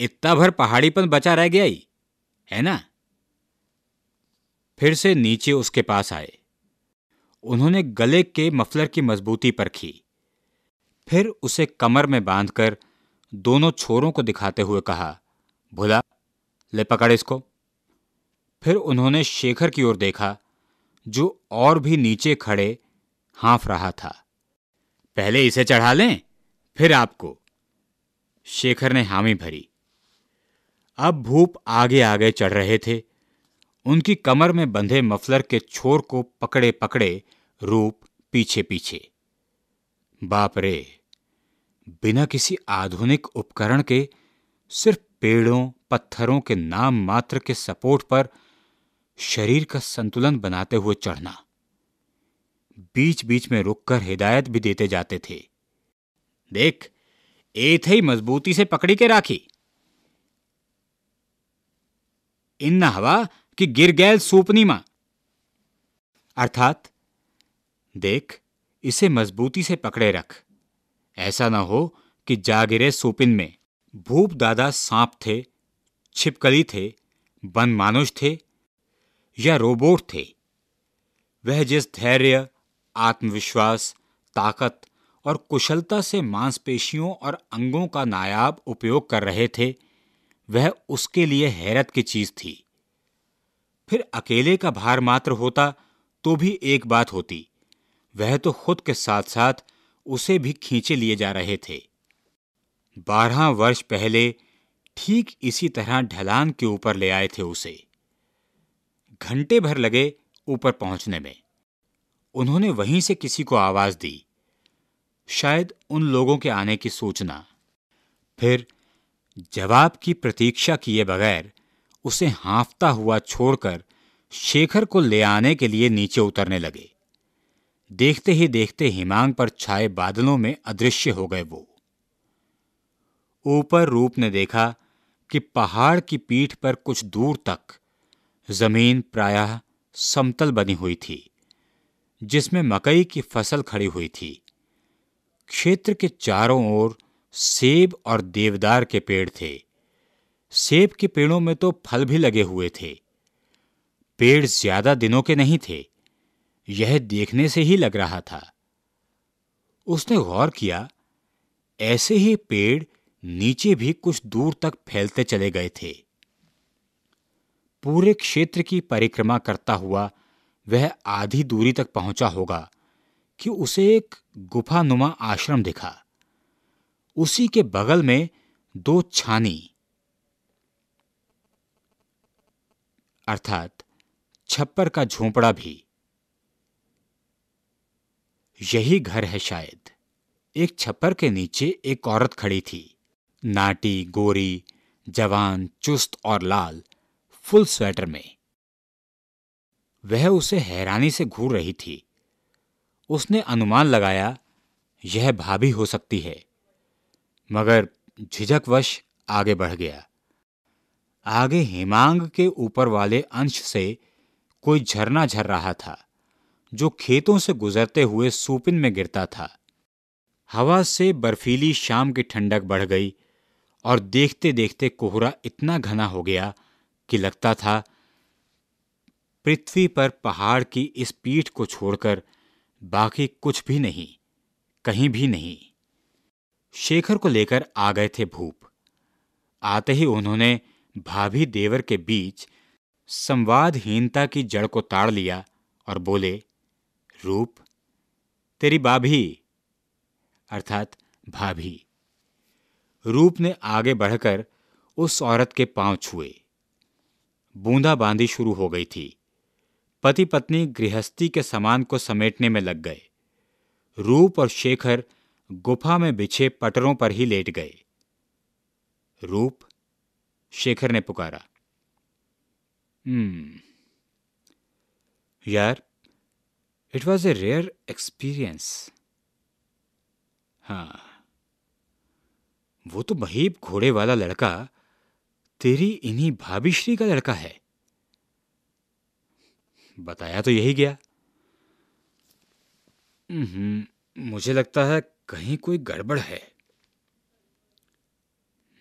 इतना भर पहाड़ीपन बचा रह गया ही है ना फिर से नीचे उसके पास आए उन्होंने गले के मफलर की मजबूती परखी फिर उसे कमर में बांधकर दोनों छोरों को दिखाते हुए कहा भुला ले पकड़ इसको फिर उन्होंने शेखर की ओर देखा जो और भी नीचे खड़े हाफ रहा था पहले इसे चढ़ा लें फिर आपको शेखर ने हामी भरी अब भूप आगे आगे चढ़ रहे थे उनकी कमर में बंधे मफलर के छोर को पकड़े पकड़े रूप पीछे पीछे बाप रे बिना किसी आधुनिक उपकरण के सिर्फ पेड़ों पत्थरों के नाम मात्र के सपोर्ट पर शरीर का संतुलन बनाते हुए चढ़ना बीच बीच में रुककर हिदायत भी देते जाते थे देख ए थे मजबूती से पकड़ी के राखी इन हवा कि गिर गैल सूपनी मां अर्थात देख इसे मजबूती से पकड़े रख ऐसा ना हो कि जा गिरे सूपिन में भूप दादा सांप थे छिपकली थे बन मानुष थे या रोबोट थे वह जिस धैर्य आत्मविश्वास ताकत और कुशलता से मांसपेशियों और अंगों का नायाब उपयोग कर रहे थे वह उसके लिए हैरत की चीज थी फिर अकेले का भार मात्र होता तो भी एक बात होती वह तो खुद के साथ साथ उसे भी खींचे लिए जा रहे थे बारह वर्ष पहले ठीक इसी तरह ढलान के ऊपर ले आए थे उसे घंटे भर लगे ऊपर पहुंचने में उन्होंने वहीं से किसी को आवाज दी शायद उन लोगों के आने की सूचना फिर जवाब की प्रतीक्षा किए बगैर उसे हाँफता हुआ छोड़कर शेखर को ले आने के लिए नीचे उतरने लगे देखते ही देखते हिमांग पर छाए बादलों में अदृश्य हो गए वो ऊपर रूप ने देखा कि पहाड़ की पीठ पर कुछ दूर तक जमीन प्रायः समतल बनी हुई थी जिसमें मकई की फसल खड़ी हुई थी क्षेत्र के चारों ओर सेब और देवदार के पेड़ थे सेब के पेड़ों में तो फल भी लगे हुए थे पेड़ ज्यादा दिनों के नहीं थे यह देखने से ही लग रहा था उसने गौर किया ऐसे ही पेड़ नीचे भी कुछ दूर तक फैलते चले गए थे पूरे क्षेत्र की परिक्रमा करता हुआ वह आधी दूरी तक पहुंचा होगा कि उसे एक गुफानुमा आश्रम दिखा उसी के बगल में दो छानी अर्थात छप्पर का झोंपड़ा भी यही घर है शायद एक छप्पर के नीचे एक औरत खड़ी थी नाटी गोरी जवान चुस्त और लाल फुल स्वेटर में वह उसे हैरानी से घूर रही थी उसने अनुमान लगाया यह भाभी हो सकती है मगर झिझकवश आगे बढ़ गया आगे हिमांग के ऊपर वाले अंश से कोई झरना झर रहा था जो खेतों से गुजरते हुए सूपिन में गिरता था हवा से बर्फीली शाम की ठंडक बढ़ गई और देखते देखते कोहरा इतना घना हो गया कि लगता था पृथ्वी पर पहाड़ की इस पीठ को छोड़कर बाकी कुछ भी नहीं कहीं भी नहीं शेखर को लेकर आ गए थे भूप आते ही उन्होंने भाभी देवर के बीच संवादहीनता की जड़ को ताड़ लिया और बोले रूप तेरी बाभी अर्थात भाभी रूप ने आगे बढ़कर उस औरत के पांव छुए बूंदा बांदी शुरू हो गई थी पति पत्नी गृहस्थी के सामान को समेटने में लग गए रूप और शेखर गुफा में बिछे पटरों पर ही लेट गए रूप शेखर ने पुकारा हम्म यार it was a rare experience हाँ वो तो महीब घोड़े वाला लड़का तेरी इन्हीं भाभीश्री का लड़का है बताया तो यही गया मुझे लगता है कहीं कोई गड़बड़ है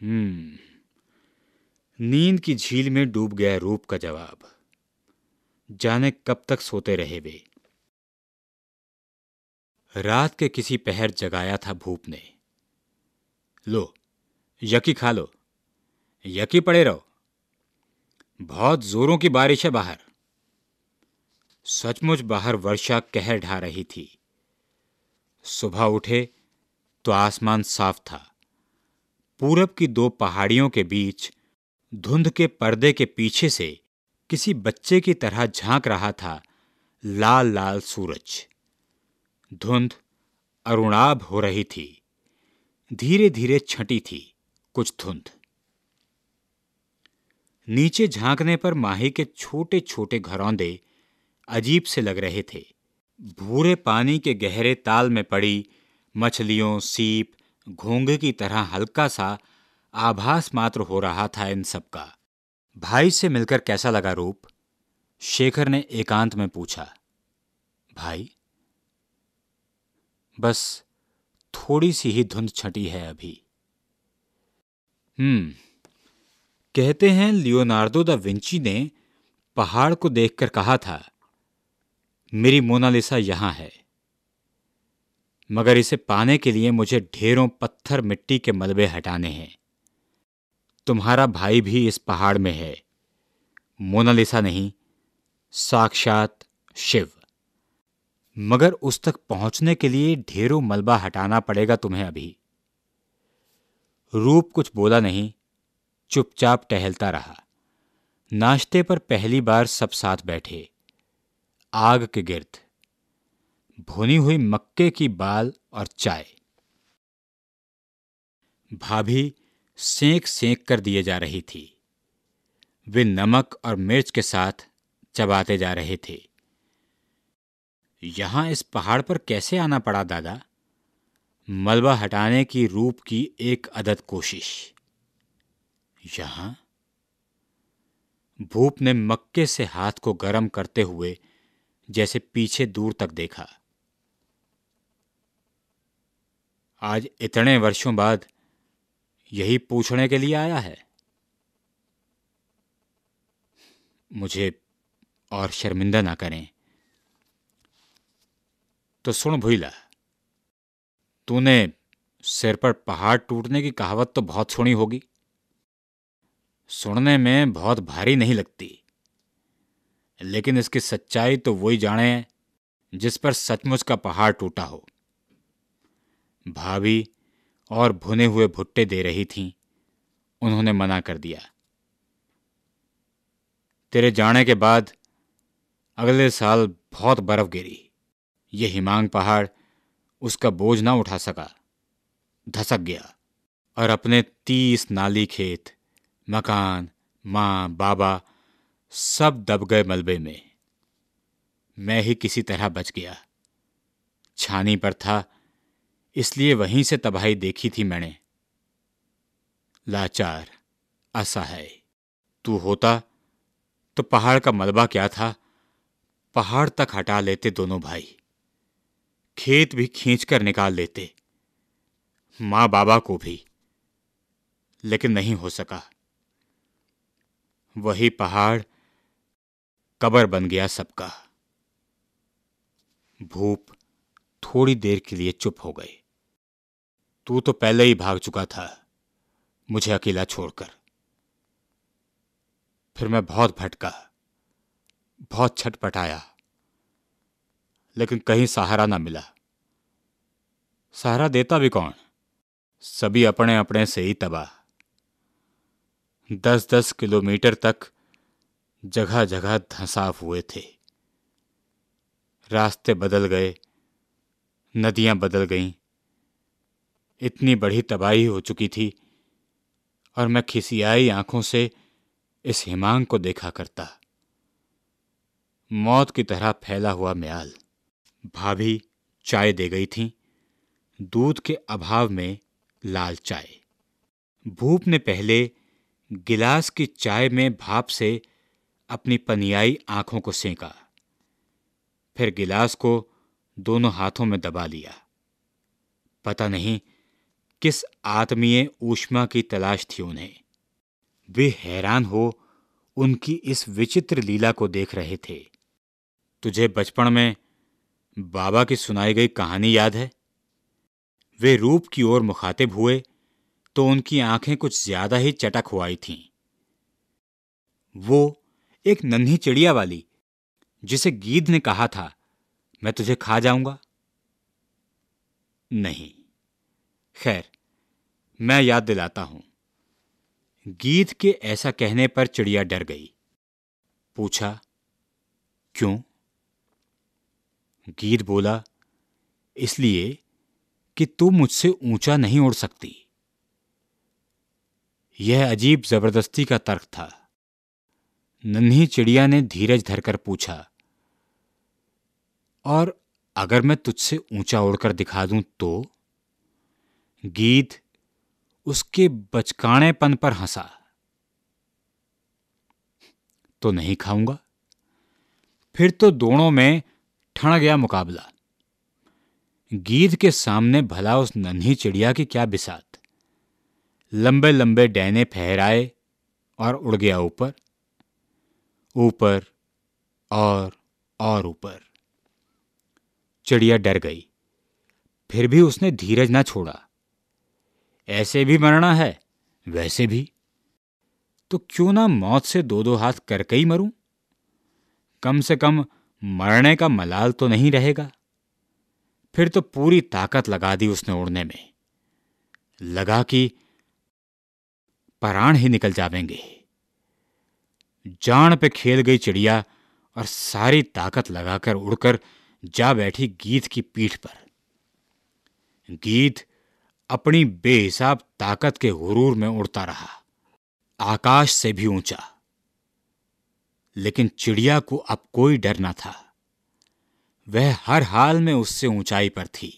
हम्म, नींद की झील में डूब गया रूप का जवाब जाने कब तक सोते रहे वे रात के किसी पहर जगाया था भूप ने लो यकी खा लो यकी पड़े रहो बहुत जोरों की बारिश है बाहर सचमुच बाहर वर्षा कहर ढा रही थी सुबह उठे तो आसमान साफ था पूरब की दो पहाड़ियों के बीच धुंध के पर्दे के पीछे से किसी बच्चे की तरह झांक रहा था लाल लाल सूरज धुंध अरुणाब हो रही थी धीरे धीरे छटी थी कुछ धुंध नीचे झांकने पर माही के छोटे छोटे घरौंदे अजीब से लग रहे थे भूरे पानी के गहरे ताल में पड़ी मछलियों सीप घोंगे की तरह हल्का सा आभास मात्र हो रहा था इन सब का भाई से मिलकर कैसा लगा रूप शेखर ने एकांत में पूछा भाई बस थोड़ी सी ही धुंध छटी है अभी हम्म कहते हैं लियोनार्डो दा विंची ने पहाड़ को देखकर कहा था मेरी मोनालिसा यहां है मगर इसे पाने के लिए मुझे ढेरों पत्थर मिट्टी के मलबे हटाने हैं तुम्हारा भाई भी इस पहाड़ में है मोनालिसा नहीं साक्षात शिव मगर उस तक पहुंचने के लिए ढेरों मलबा हटाना पड़ेगा तुम्हें अभी रूप कुछ बोला नहीं चुपचाप टहलता रहा नाश्ते पर पहली बार सब साथ बैठे आग के गिर्द भुनी हुई मक्के की बाल और चाय भाभी सेंक सेंक कर दिए जा रही थी वे नमक और मिर्च के साथ चबाते जा रहे थे यहां इस पहाड़ पर कैसे आना पड़ा दादा मलबा हटाने की रूप की एक अदद कोशिश यहां भूप ने मक्के से हाथ को गर्म करते हुए जैसे पीछे दूर तक देखा आज इतने वर्षों बाद यही पूछने के लिए आया है मुझे और शर्मिंदा ना करें तो सुन भूला तूने सिर पर पहाड़ टूटने की कहावत तो बहुत सुनी होगी सुनने में बहुत भारी नहीं लगती लेकिन इसकी सच्चाई तो वही जाने जिस पर सचमुच का पहाड़ टूटा हो भाभी और भुने हुए भुट्टे दे रही थीं उन्होंने मना कर दिया तेरे जाने के बाद अगले साल बहुत बर्फ गिरी ये हिमांग पहाड़ उसका बोझ ना उठा सका धसक गया और अपने तीस नाली खेत मकान माँ बाबा सब दब गए मलबे में मैं ही किसी तरह बच गया छानी पर था इसलिए वहीं से तबाही देखी थी मैंने लाचार असहाय तू होता तो पहाड़ का मलबा क्या था पहाड़ तक हटा लेते दोनों भाई खेत भी खींचकर निकाल लेते मां बाबा को भी लेकिन नहीं हो सका वही पहाड़ कबर बन गया सबका भूप थोड़ी देर के लिए चुप हो गई तू तो पहले ही भाग चुका था मुझे अकेला छोड़कर फिर मैं बहुत भटका बहुत छटपटाया लेकिन कहीं सहारा ना मिला सहारा देता भी कौन सभी अपने अपने से ही तबाह दस दस किलोमीटर तक जगह जगह धंसाव हुए थे रास्ते बदल गए नदियां बदल गईं इतनी बड़ी तबाही हो चुकी थी और मैं खिसियाई आंखों से इस हिमांग को देखा करता मौत की तरह फैला हुआ म्याल भाभी चाय दे गई थी दूध के अभाव में लाल चाय भूप ने पहले गिलास की चाय में भाप से अपनी पनियाई आंखों को सेंका फिर गिलास को दोनों हाथों में दबा लिया पता नहीं किस आत्मीय ऊष्मा की तलाश थी उन्हें वे हैरान हो उनकी इस विचित्र लीला को देख रहे थे तुझे बचपन में बाबा की सुनाई गई कहानी याद है वे रूप की ओर मुखातिब हुए तो उनकी आंखें कुछ ज्यादा ही चटक हुआई थीं। वो एक नन्ही चिड़िया वाली जिसे गीद ने कहा था मैं तुझे खा जाऊंगा नहीं खैर मैं याद दिलाता हूं गीत के ऐसा कहने पर चिड़िया डर गई पूछा क्यों गीत बोला इसलिए कि तू मुझसे ऊंचा नहीं उड़ सकती यह अजीब जबरदस्ती का तर्क था नन्ही चिड़िया ने धीरज धरकर पूछा और अगर मैं तुझसे ऊंचा उड़कर दिखा दूं तो गीत उसके पन पर हंसा तो नहीं खाऊंगा फिर तो दोनों में ठण गया मुकाबला गीत के सामने भला उस नन्ही चिड़िया की क्या बिसात लंबे लंबे डैने फहराए और उड़ गया ऊपर ऊपर और और ऊपर चिड़िया डर गई फिर भी उसने धीरज ना छोड़ा ऐसे भी मरना है वैसे भी तो क्यों ना मौत से दो दो हाथ करके ही मरूं कम से कम मरने का मलाल तो नहीं रहेगा फिर तो पूरी ताकत लगा दी उसने उड़ने में लगा कि प्राण ही निकल जावेंगे जान पे खेल गई चिड़िया और सारी ताकत लगाकर उड़कर जा बैठी गीत की पीठ पर गीत अपनी बेहिसाब ताकत के गुरूर में उड़ता रहा आकाश से भी ऊंचा लेकिन चिड़िया को अब कोई डर ना था वह हर हाल में उससे ऊंचाई पर थी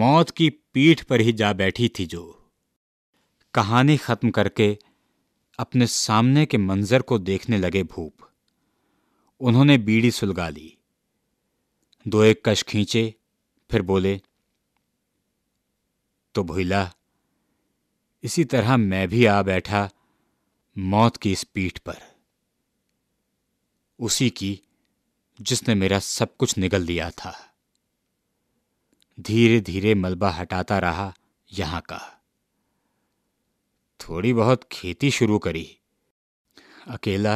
मौत की पीठ पर ही जा बैठी थी जो कहानी खत्म करके अपने सामने के मंजर को देखने लगे भूप उन्होंने बीड़ी सुलगा ली दो एक कश खींचे फिर बोले तो भुला इसी तरह मैं भी आ बैठा मौत की इस पीठ पर उसी की जिसने मेरा सब कुछ निगल दिया था धीरे धीरे मलबा हटाता रहा यहां का थोड़ी बहुत खेती शुरू करी अकेला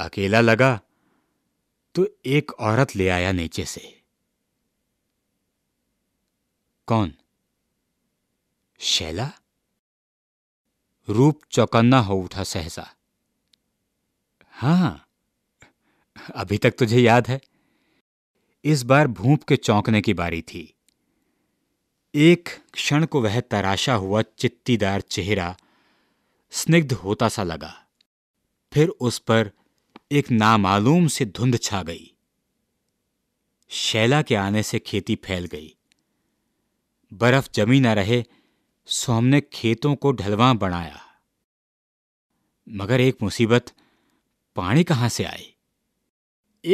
अकेला लगा तो एक औरत ले आया नीचे से कौन शैला रूप चौकन्ना हो उठा सहसा हाँ, हाँ अभी तक तुझे याद है इस बार भूप के चौंकने की बारी थी एक क्षण को वह तराशा हुआ चित्तीदार चेहरा स्निग्ध होता सा लगा फिर उस पर एक नामालूम से धुंध छा गई शैला के आने से खेती फैल गई बर्फ जमी न रहे सो हमने खेतों को ढलवा बनाया मगर एक मुसीबत पानी कहां से आई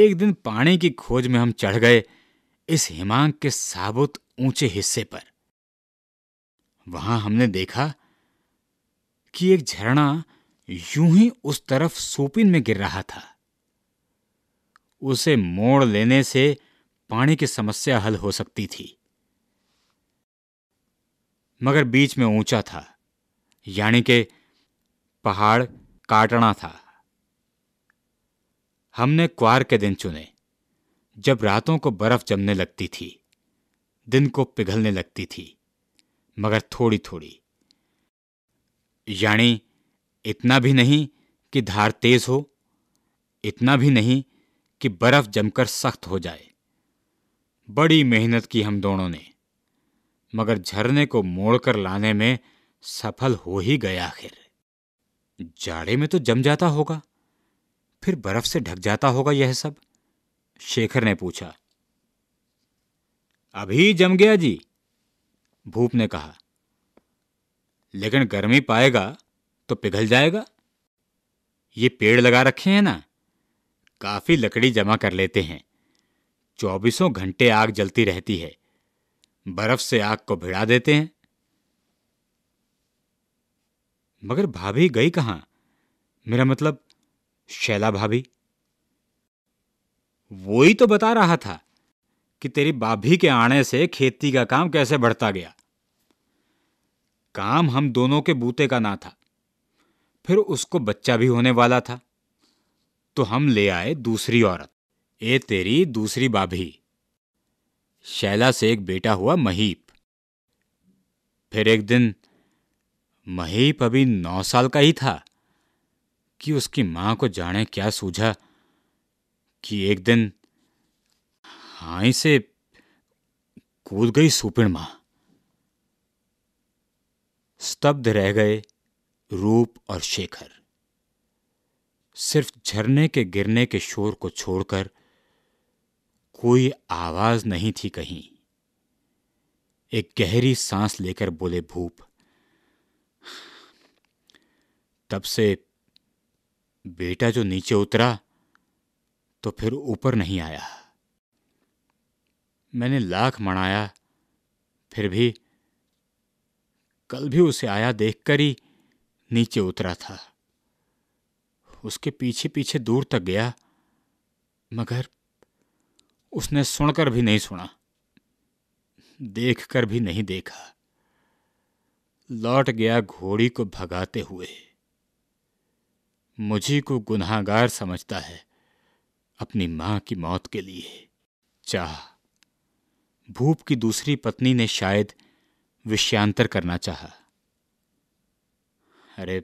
एक दिन पानी की खोज में हम चढ़ गए इस हिमांक के साबुत ऊंचे हिस्से पर वहां हमने देखा कि एक झरना यूं ही उस तरफ सोपिन में गिर रहा था उसे मोड़ लेने से पानी की समस्या हल हो सकती थी मगर बीच में ऊंचा था यानी कि पहाड़ काटना था हमने क्वार के दिन चुने जब रातों को बर्फ जमने लगती थी दिन को पिघलने लगती थी मगर थोड़ी थोड़ी यानी इतना भी नहीं कि धार तेज हो इतना भी नहीं कि बर्फ जमकर सख्त हो जाए बड़ी मेहनत की हम दोनों ने मगर झरने को मोड़कर लाने में सफल हो ही गया आखिर जाड़े में तो जम जाता होगा फिर बर्फ से ढक जाता होगा यह सब शेखर ने पूछा अभी जम गया जी भूप ने कहा लेकिन गर्मी पाएगा तो पिघल जाएगा ये पेड़ लगा रखे हैं ना काफ़ी लकड़ी जमा कर लेते हैं चौबीसों घंटे आग जलती रहती है बर्फ से आग को भिड़ा देते हैं मगर भाभी गई कहा मेरा मतलब शैला भाभी वो ही तो बता रहा था कि तेरी भाभी के आने से खेती का काम कैसे बढ़ता गया काम हम दोनों के बूते का ना था फिर उसको बच्चा भी होने वाला था तो हम ले आए दूसरी औरत ए तेरी दूसरी बाभी शैला से एक बेटा हुआ महीप फिर एक दिन महीप अभी नौ साल का ही था कि उसकी मां को जाने क्या सूझा कि एक दिन हाई से कूद गई सुपिण मां स्तब्ध रह गए रूप और शेखर सिर्फ झरने के गिरने के शोर को छोड़कर कोई आवाज नहीं थी कहीं एक गहरी सांस लेकर बोले भूप तब से बेटा जो नीचे उतरा तो फिर ऊपर नहीं आया मैंने लाख मनाया फिर भी कल भी उसे आया देखकर ही नीचे उतरा था उसके पीछे पीछे दूर तक गया मगर उसने सुनकर भी नहीं सुना देखकर भी नहीं देखा लौट गया घोड़ी को भगाते हुए मुझी को गुनाहगार समझता है अपनी मां की मौत के लिए चाह भूप की दूसरी पत्नी ने शायद विषयांतर करना चाहा अरे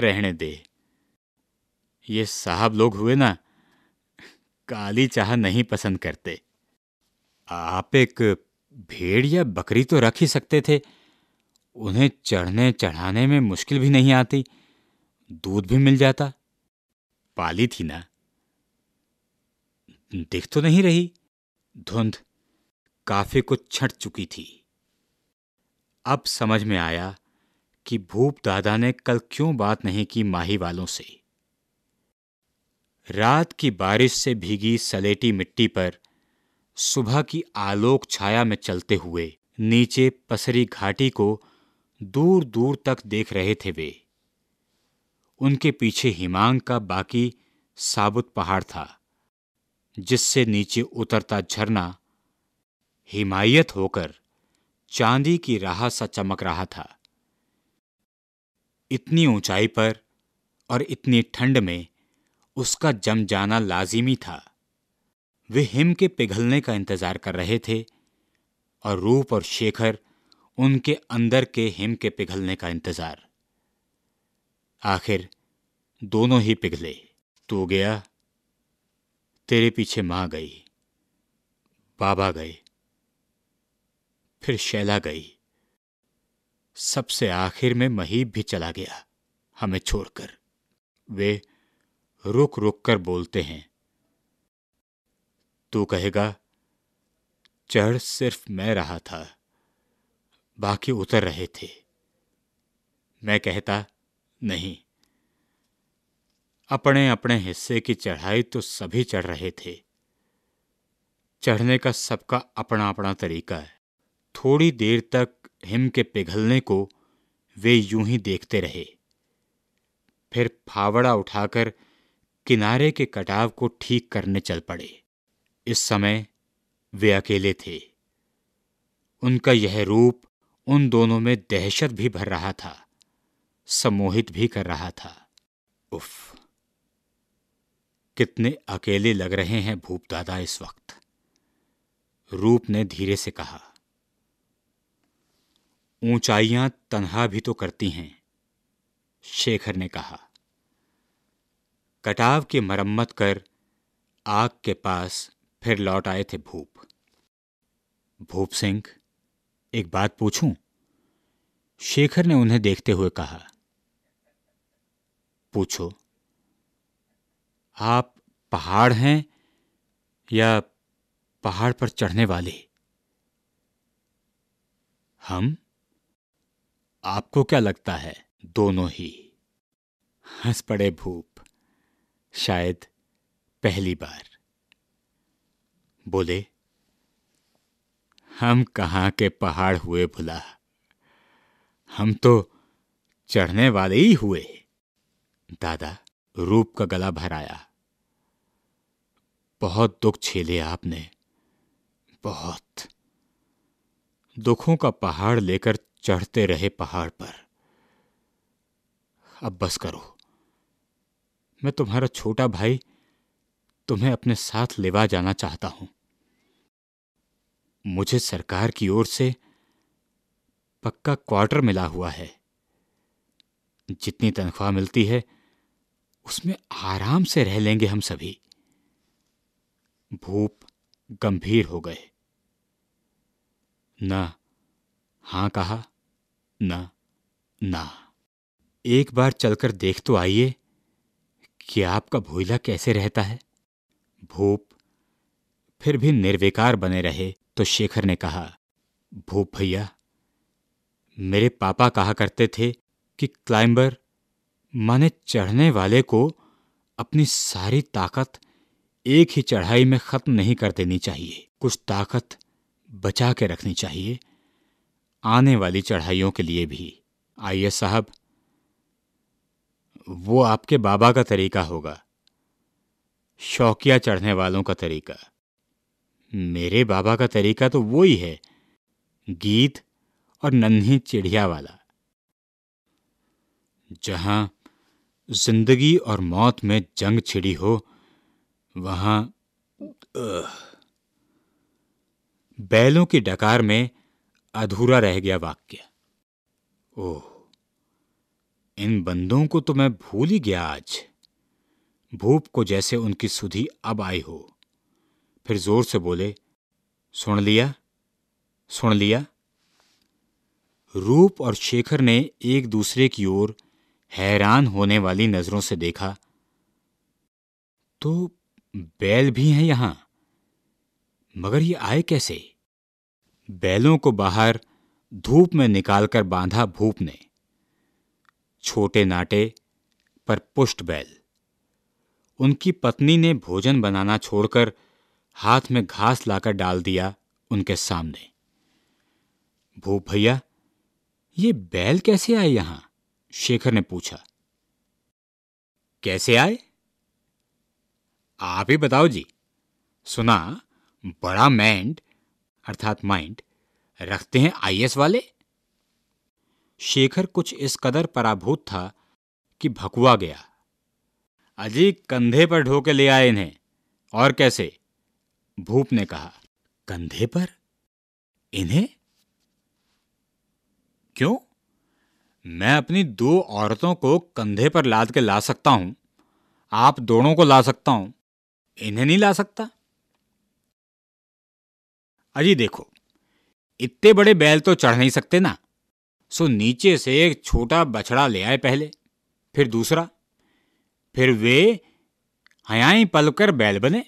रहने दे ये साहब लोग हुए ना काली चाह नहीं पसंद करते आप एक भेड़ या बकरी तो रख ही सकते थे उन्हें चढ़ने चढ़ाने में मुश्किल भी नहीं आती दूध भी मिल जाता पाली थी ना दिख तो नहीं रही धुंध काफी कुछ छट चुकी थी अब समझ में आया कि भूप दादा ने कल क्यों बात नहीं की माही वालों से रात की बारिश से भीगी सलेटी मिट्टी पर सुबह की आलोक छाया में चलते हुए नीचे पसरी घाटी को दूर दूर तक देख रहे थे वे उनके पीछे हिमांग का बाकी साबुत पहाड़ था जिससे नीचे उतरता झरना हिमायत होकर चांदी की राह सा चमक रहा था इतनी ऊंचाई पर और इतनी ठंड में उसका जम जाना लाजिमी था वे हिम के पिघलने का इंतजार कर रहे थे और रूप और शेखर उनके अंदर के हिम के पिघलने का इंतजार आखिर दोनों ही पिघले तू गया तेरे पीछे मां गई बाबा गए फिर शैला गई सबसे आखिर में महीब भी चला गया हमें छोड़कर वे रुक रुक कर बोलते हैं तू कहेगा चढ़ सिर्फ मैं रहा था बाकी उतर रहे थे मैं कहता नहीं अपने अपने हिस्से की चढ़ाई तो सभी चढ़ रहे थे चढ़ने का सबका अपना अपना तरीका है थोड़ी देर तक हिम के पिघलने को वे यूं ही देखते रहे फिर फावड़ा उठाकर किनारे के कटाव को ठीक करने चल पड़े इस समय वे अकेले थे उनका यह रूप उन दोनों में दहशत भी भर रहा था सम्मोहित भी कर रहा था उफ कितने अकेले लग रहे हैं भूप दादा इस वक्त रूप ने धीरे से कहा ऊंचाइयां तन्हा भी तो करती हैं शेखर ने कहा कटाव की मरम्मत कर आग के पास फिर लौट आए थे भूप भूप सिंह एक बात पूछूं शेखर ने उन्हें देखते हुए कहा पूछो आप पहाड़ हैं या पहाड़ पर चढ़ने वाले हम आपको क्या लगता है दोनों ही हंस पड़े भूप शायद पहली बार बोले हम कहाँ के पहाड़ हुए भुला हम तो चढ़ने वाले ही हुए दादा रूप का गला भराया बहुत दुख छेले आपने बहुत दुखों का पहाड़ लेकर चढ़ते रहे पहाड़ पर अब बस करो मैं तुम्हारा छोटा भाई तुम्हें अपने साथ लेवा जाना चाहता हूं मुझे सरकार की ओर से पक्का क्वार्टर मिला हुआ है जितनी तनख्वाह मिलती है उसमें आराम से रह लेंगे हम सभी भूप गंभीर हो गए ना हां कहा ना ना एक बार चलकर देख तो आइए कि आपका भोइला कैसे रहता है भूप फिर भी निर्विकार बने रहे तो शेखर ने कहा भूप भैया मेरे पापा कहा करते थे कि क्लाइंबर माने चढ़ने वाले को अपनी सारी ताकत एक ही चढ़ाई में ख़त्म नहीं कर देनी चाहिए कुछ ताकत बचा के रखनी चाहिए आने वाली चढ़ाइयों के लिए भी आइए साहब वो आपके बाबा का तरीका होगा शौकिया चढ़ने वालों का तरीका मेरे बाबा का तरीका तो वो ही है गीत और नन्ही चिड़िया वाला जहां जिंदगी और मौत में जंग छिड़ी हो वहां बैलों की डकार में अधूरा रह गया वाक्य ओह इन बंदों को तो मैं भूल ही गया आज भूप को जैसे उनकी सुधी अब आई हो फिर जोर से बोले सुन लिया सुन लिया रूप और शेखर ने एक दूसरे की ओर हैरान होने वाली नजरों से देखा तो बैल भी हैं यहां मगर ये आए कैसे बैलों को बाहर धूप में निकालकर बांधा भूप ने छोटे नाटे पर पुष्ट बैल उनकी पत्नी ने भोजन बनाना छोड़कर हाथ में घास लाकर डाल दिया उनके सामने भूप भैया ये बैल कैसे आए यहां शेखर ने पूछा कैसे आए आप ही बताओ जी सुना बड़ा मैंड अर्थात माइंड रखते हैं आईएएस वाले शेखर कुछ इस कदर पराभूत था कि भकुआ गया अजी कंधे पर ढोके ले आए इन्हें और कैसे भूप ने कहा कंधे पर इन्हें क्यों मैं अपनी दो औरतों को कंधे पर लाद के ला सकता हूं आप दोनों को ला सकता हूं इन्हें नहीं ला सकता अजी देखो इतने बड़े बैल तो चढ़ नहीं सकते ना सो नीचे से एक छोटा बछड़ा ले आए पहले फिर दूसरा फिर वे हयाई पलकर बैल बने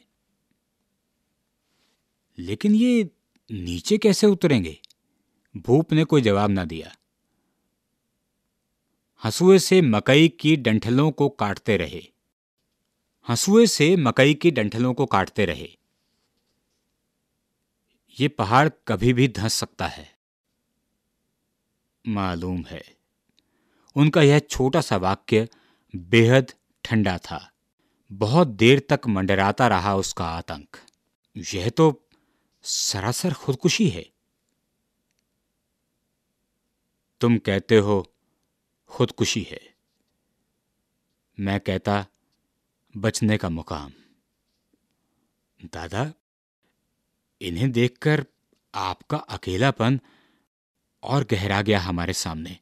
लेकिन ये नीचे कैसे उतरेंगे भूप ने कोई जवाब ना दिया हंसुए से मकई की डंठलों को काटते रहे हंसुए से मकई की डंठलों को काटते रहे ये पहाड़ कभी भी धंस सकता है मालूम है उनका यह छोटा सा वाक्य बेहद ठंडा था बहुत देर तक मंडराता रहा उसका आतंक यह तो सरासर खुदकुशी है तुम कहते हो खुदकुशी है मैं कहता बचने का मुकाम दादा इन्हें देखकर आपका अकेलापन और गहरा गया हमारे सामने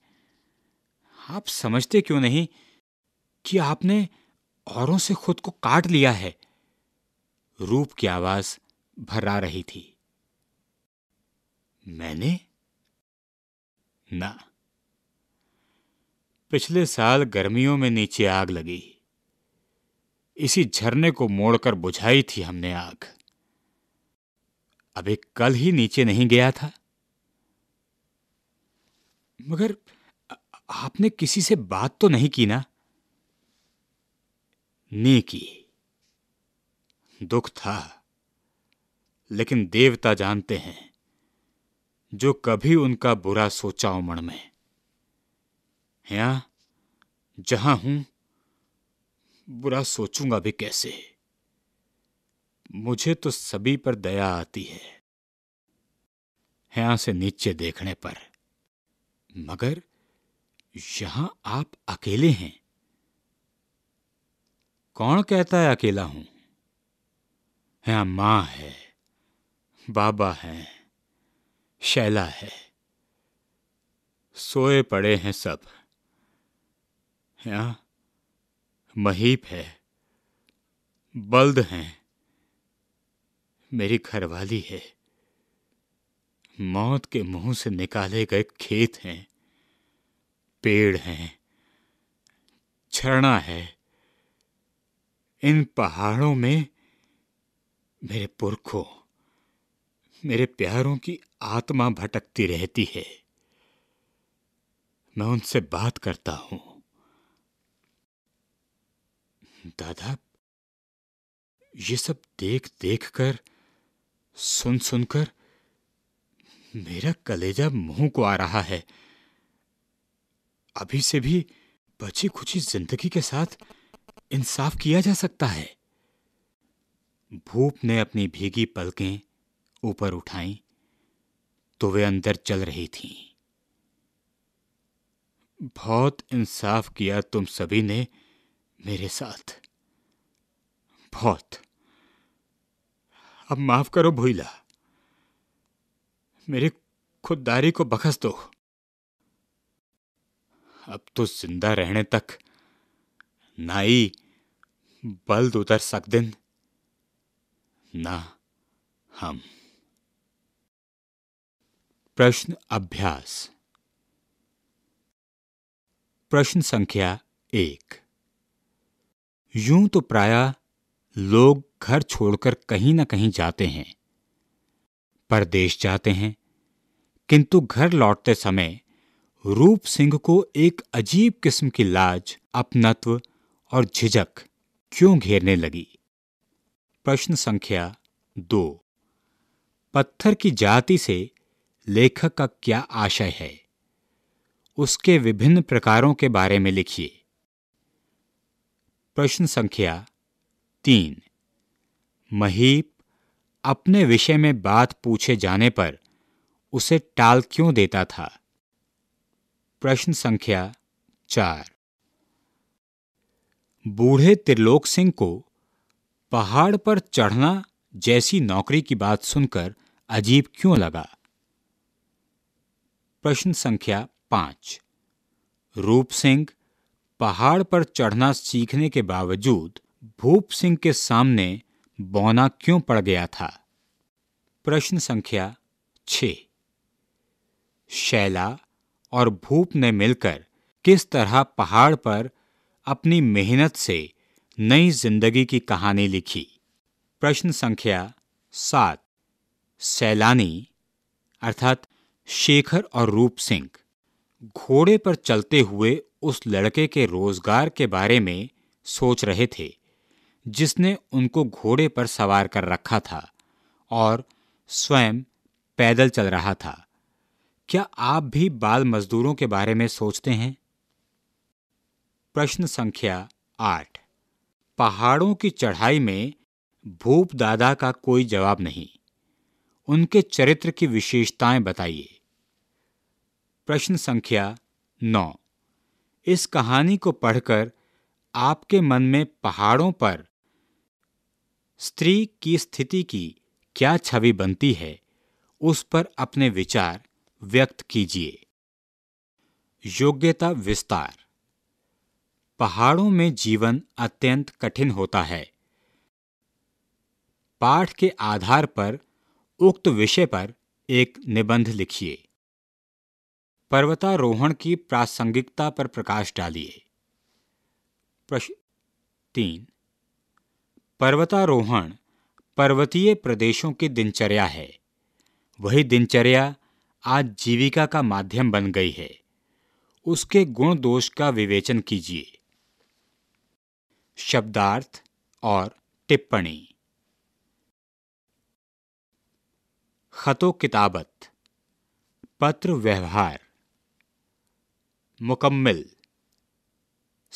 आप समझते क्यों नहीं कि आपने औरों से खुद को काट लिया है रूप की आवाज भर्रा रही थी मैंने ना पिछले साल गर्मियों में नीचे आग लगी इसी झरने को मोड़कर बुझाई थी हमने आग अभी कल ही नीचे नहीं गया था मगर आपने किसी से बात तो नहीं की ना नहीं की दुख था लेकिन देवता जानते हैं जो कभी उनका बुरा सोचा उमण में यहां जहां हूं बुरा सोचूंगा भी कैसे मुझे तो सभी पर दया आती है यहां से नीचे देखने पर मगर यहां आप अकेले हैं कौन कहता है अकेला हूं यहां मां है बाबा है शैला है सोए पड़े हैं सब यहां महीप है बल्द हैं मेरी घरवाली है मौत के मुंह से निकाले गए खेत हैं पेड़ हैं झरना है इन पहाड़ों में मेरे पुरखों मेरे प्यारों की आत्मा भटकती रहती है मैं उनसे बात करता हूं दादा ये सब देख देख कर सुन सुनकर मेरा कलेजा मुंह को आ रहा है अभी से भी बची खुची जिंदगी के साथ इंसाफ किया जा सकता है भूप ने अपनी भीगी पलकें ऊपर उठाई तो वे अंदर चल रही थीं। बहुत इंसाफ किया तुम सभी ने मेरे साथ बहुत अब माफ करो भूला मेरी खुददारी को बखस दो अब तो जिंदा रहने तक ना ही बल्द उतर सकदिन ना हम प्रश्न अभ्यास प्रश्न संख्या एक यूं तो प्राय लोग घर छोड़कर कहीं न कहीं जाते हैं परदेश जाते हैं किंतु घर लौटते समय रूप सिंह को एक अजीब किस्म की लाज अपनत्व और झिझक क्यों घेरने लगी प्रश्न संख्या दो पत्थर की जाति से लेखक का क्या आशय है उसके विभिन्न प्रकारों के बारे में लिखिए प्रश्न संख्या तीन महीप अपने विषय में बात पूछे जाने पर उसे टाल क्यों देता था प्रश्न संख्या चार बूढ़े त्रिलोक सिंह को पहाड़ पर चढ़ना जैसी नौकरी की बात सुनकर अजीब क्यों लगा प्रश्न संख्या पांच रूप सिंह पहाड़ पर चढ़ना सीखने के बावजूद भूप सिंह के सामने बौना क्यों पड़ गया था प्रश्न संख्या छ शैला और भूप ने मिलकर किस तरह पहाड़ पर अपनी मेहनत से नई जिंदगी की कहानी लिखी प्रश्न संख्या सात सैलानी अर्थात शेखर और रूप सिंह घोड़े पर चलते हुए उस लड़के के रोजगार के बारे में सोच रहे थे जिसने उनको घोड़े पर सवार कर रखा था और स्वयं पैदल चल रहा था क्या आप भी बाल मजदूरों के बारे में सोचते हैं प्रश्न संख्या आठ पहाड़ों की चढ़ाई में भूप दादा का कोई जवाब नहीं उनके चरित्र की विशेषताएं बताइए प्रश्न संख्या नौ इस कहानी को पढ़कर आपके मन में पहाड़ों पर स्त्री की स्थिति की क्या छवि बनती है उस पर अपने विचार व्यक्त कीजिए योग्यता विस्तार पहाड़ों में जीवन अत्यंत कठिन होता है पाठ के आधार पर उक्त विषय पर एक निबंध लिखिए पर्वतारोहण की प्रासंगिकता पर प्रकाश डालिए प्रश्न तीन पर्वतारोहण पर्वतीय प्रदेशों की दिनचर्या है वही दिनचर्या आज जीविका का माध्यम बन गई है उसके गुण दोष का विवेचन कीजिए शब्दार्थ और टिप्पणी खतो किताबत पत्र व्यवहार मुकम्मल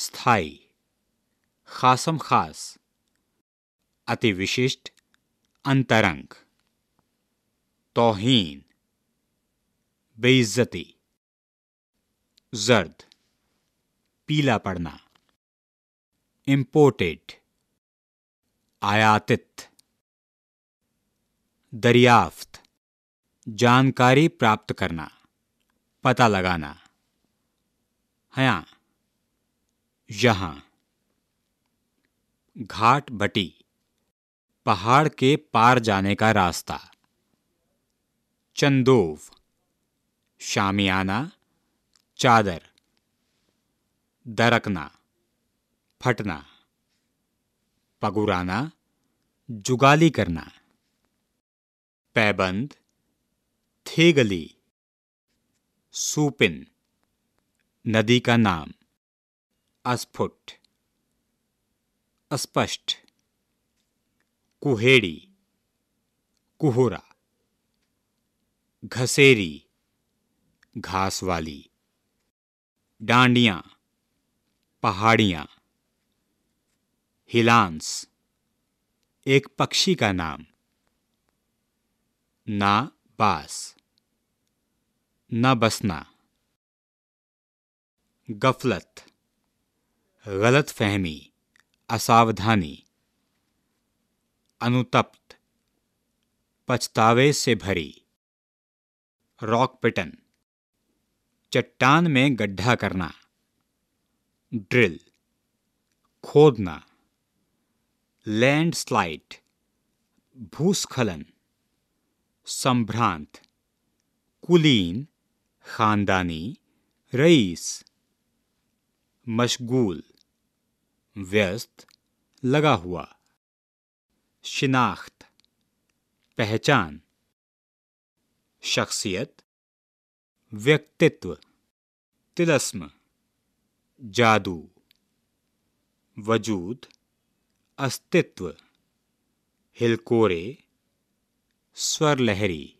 स्थाई खासम खास अति विशिष्ट अंतरंग तोहीन बेइज्जती जर्द पीला पड़ना इम्पोर्टेड आयातित दरियाफ्त जानकारी प्राप्त करना पता लगाना हया यहाँ घाट बटी पहाड़ के पार जाने का रास्ता चंदोव शामियाना चादर दरकना फटना पगुराना जुगाली करना पैबंद थेगली सूपिन नदी का नाम अस्फुट अस्पष्ट कुहेड़ी कुहरा घसेरी घास वाली डांडिया पहाड़ियां हिलांस एक पक्षी का नाम ना बास न बसना गफलत गलत फहमी असावधानी अनुतप्त पछतावे से भरी रॉक पिटन चट्टान में गड्ढा करना ड्रिल खोदना लैंडस्लाइड भूस्खलन संभ्रांत कुलीन खानदानी रईस मशगूल व्यस्त लगा हुआ शिनाख्त पहचान शख्सियत व्यक्तित्व तिलस्म जादू वजूद अस्तित्व हिलकोरे स्वर लहरी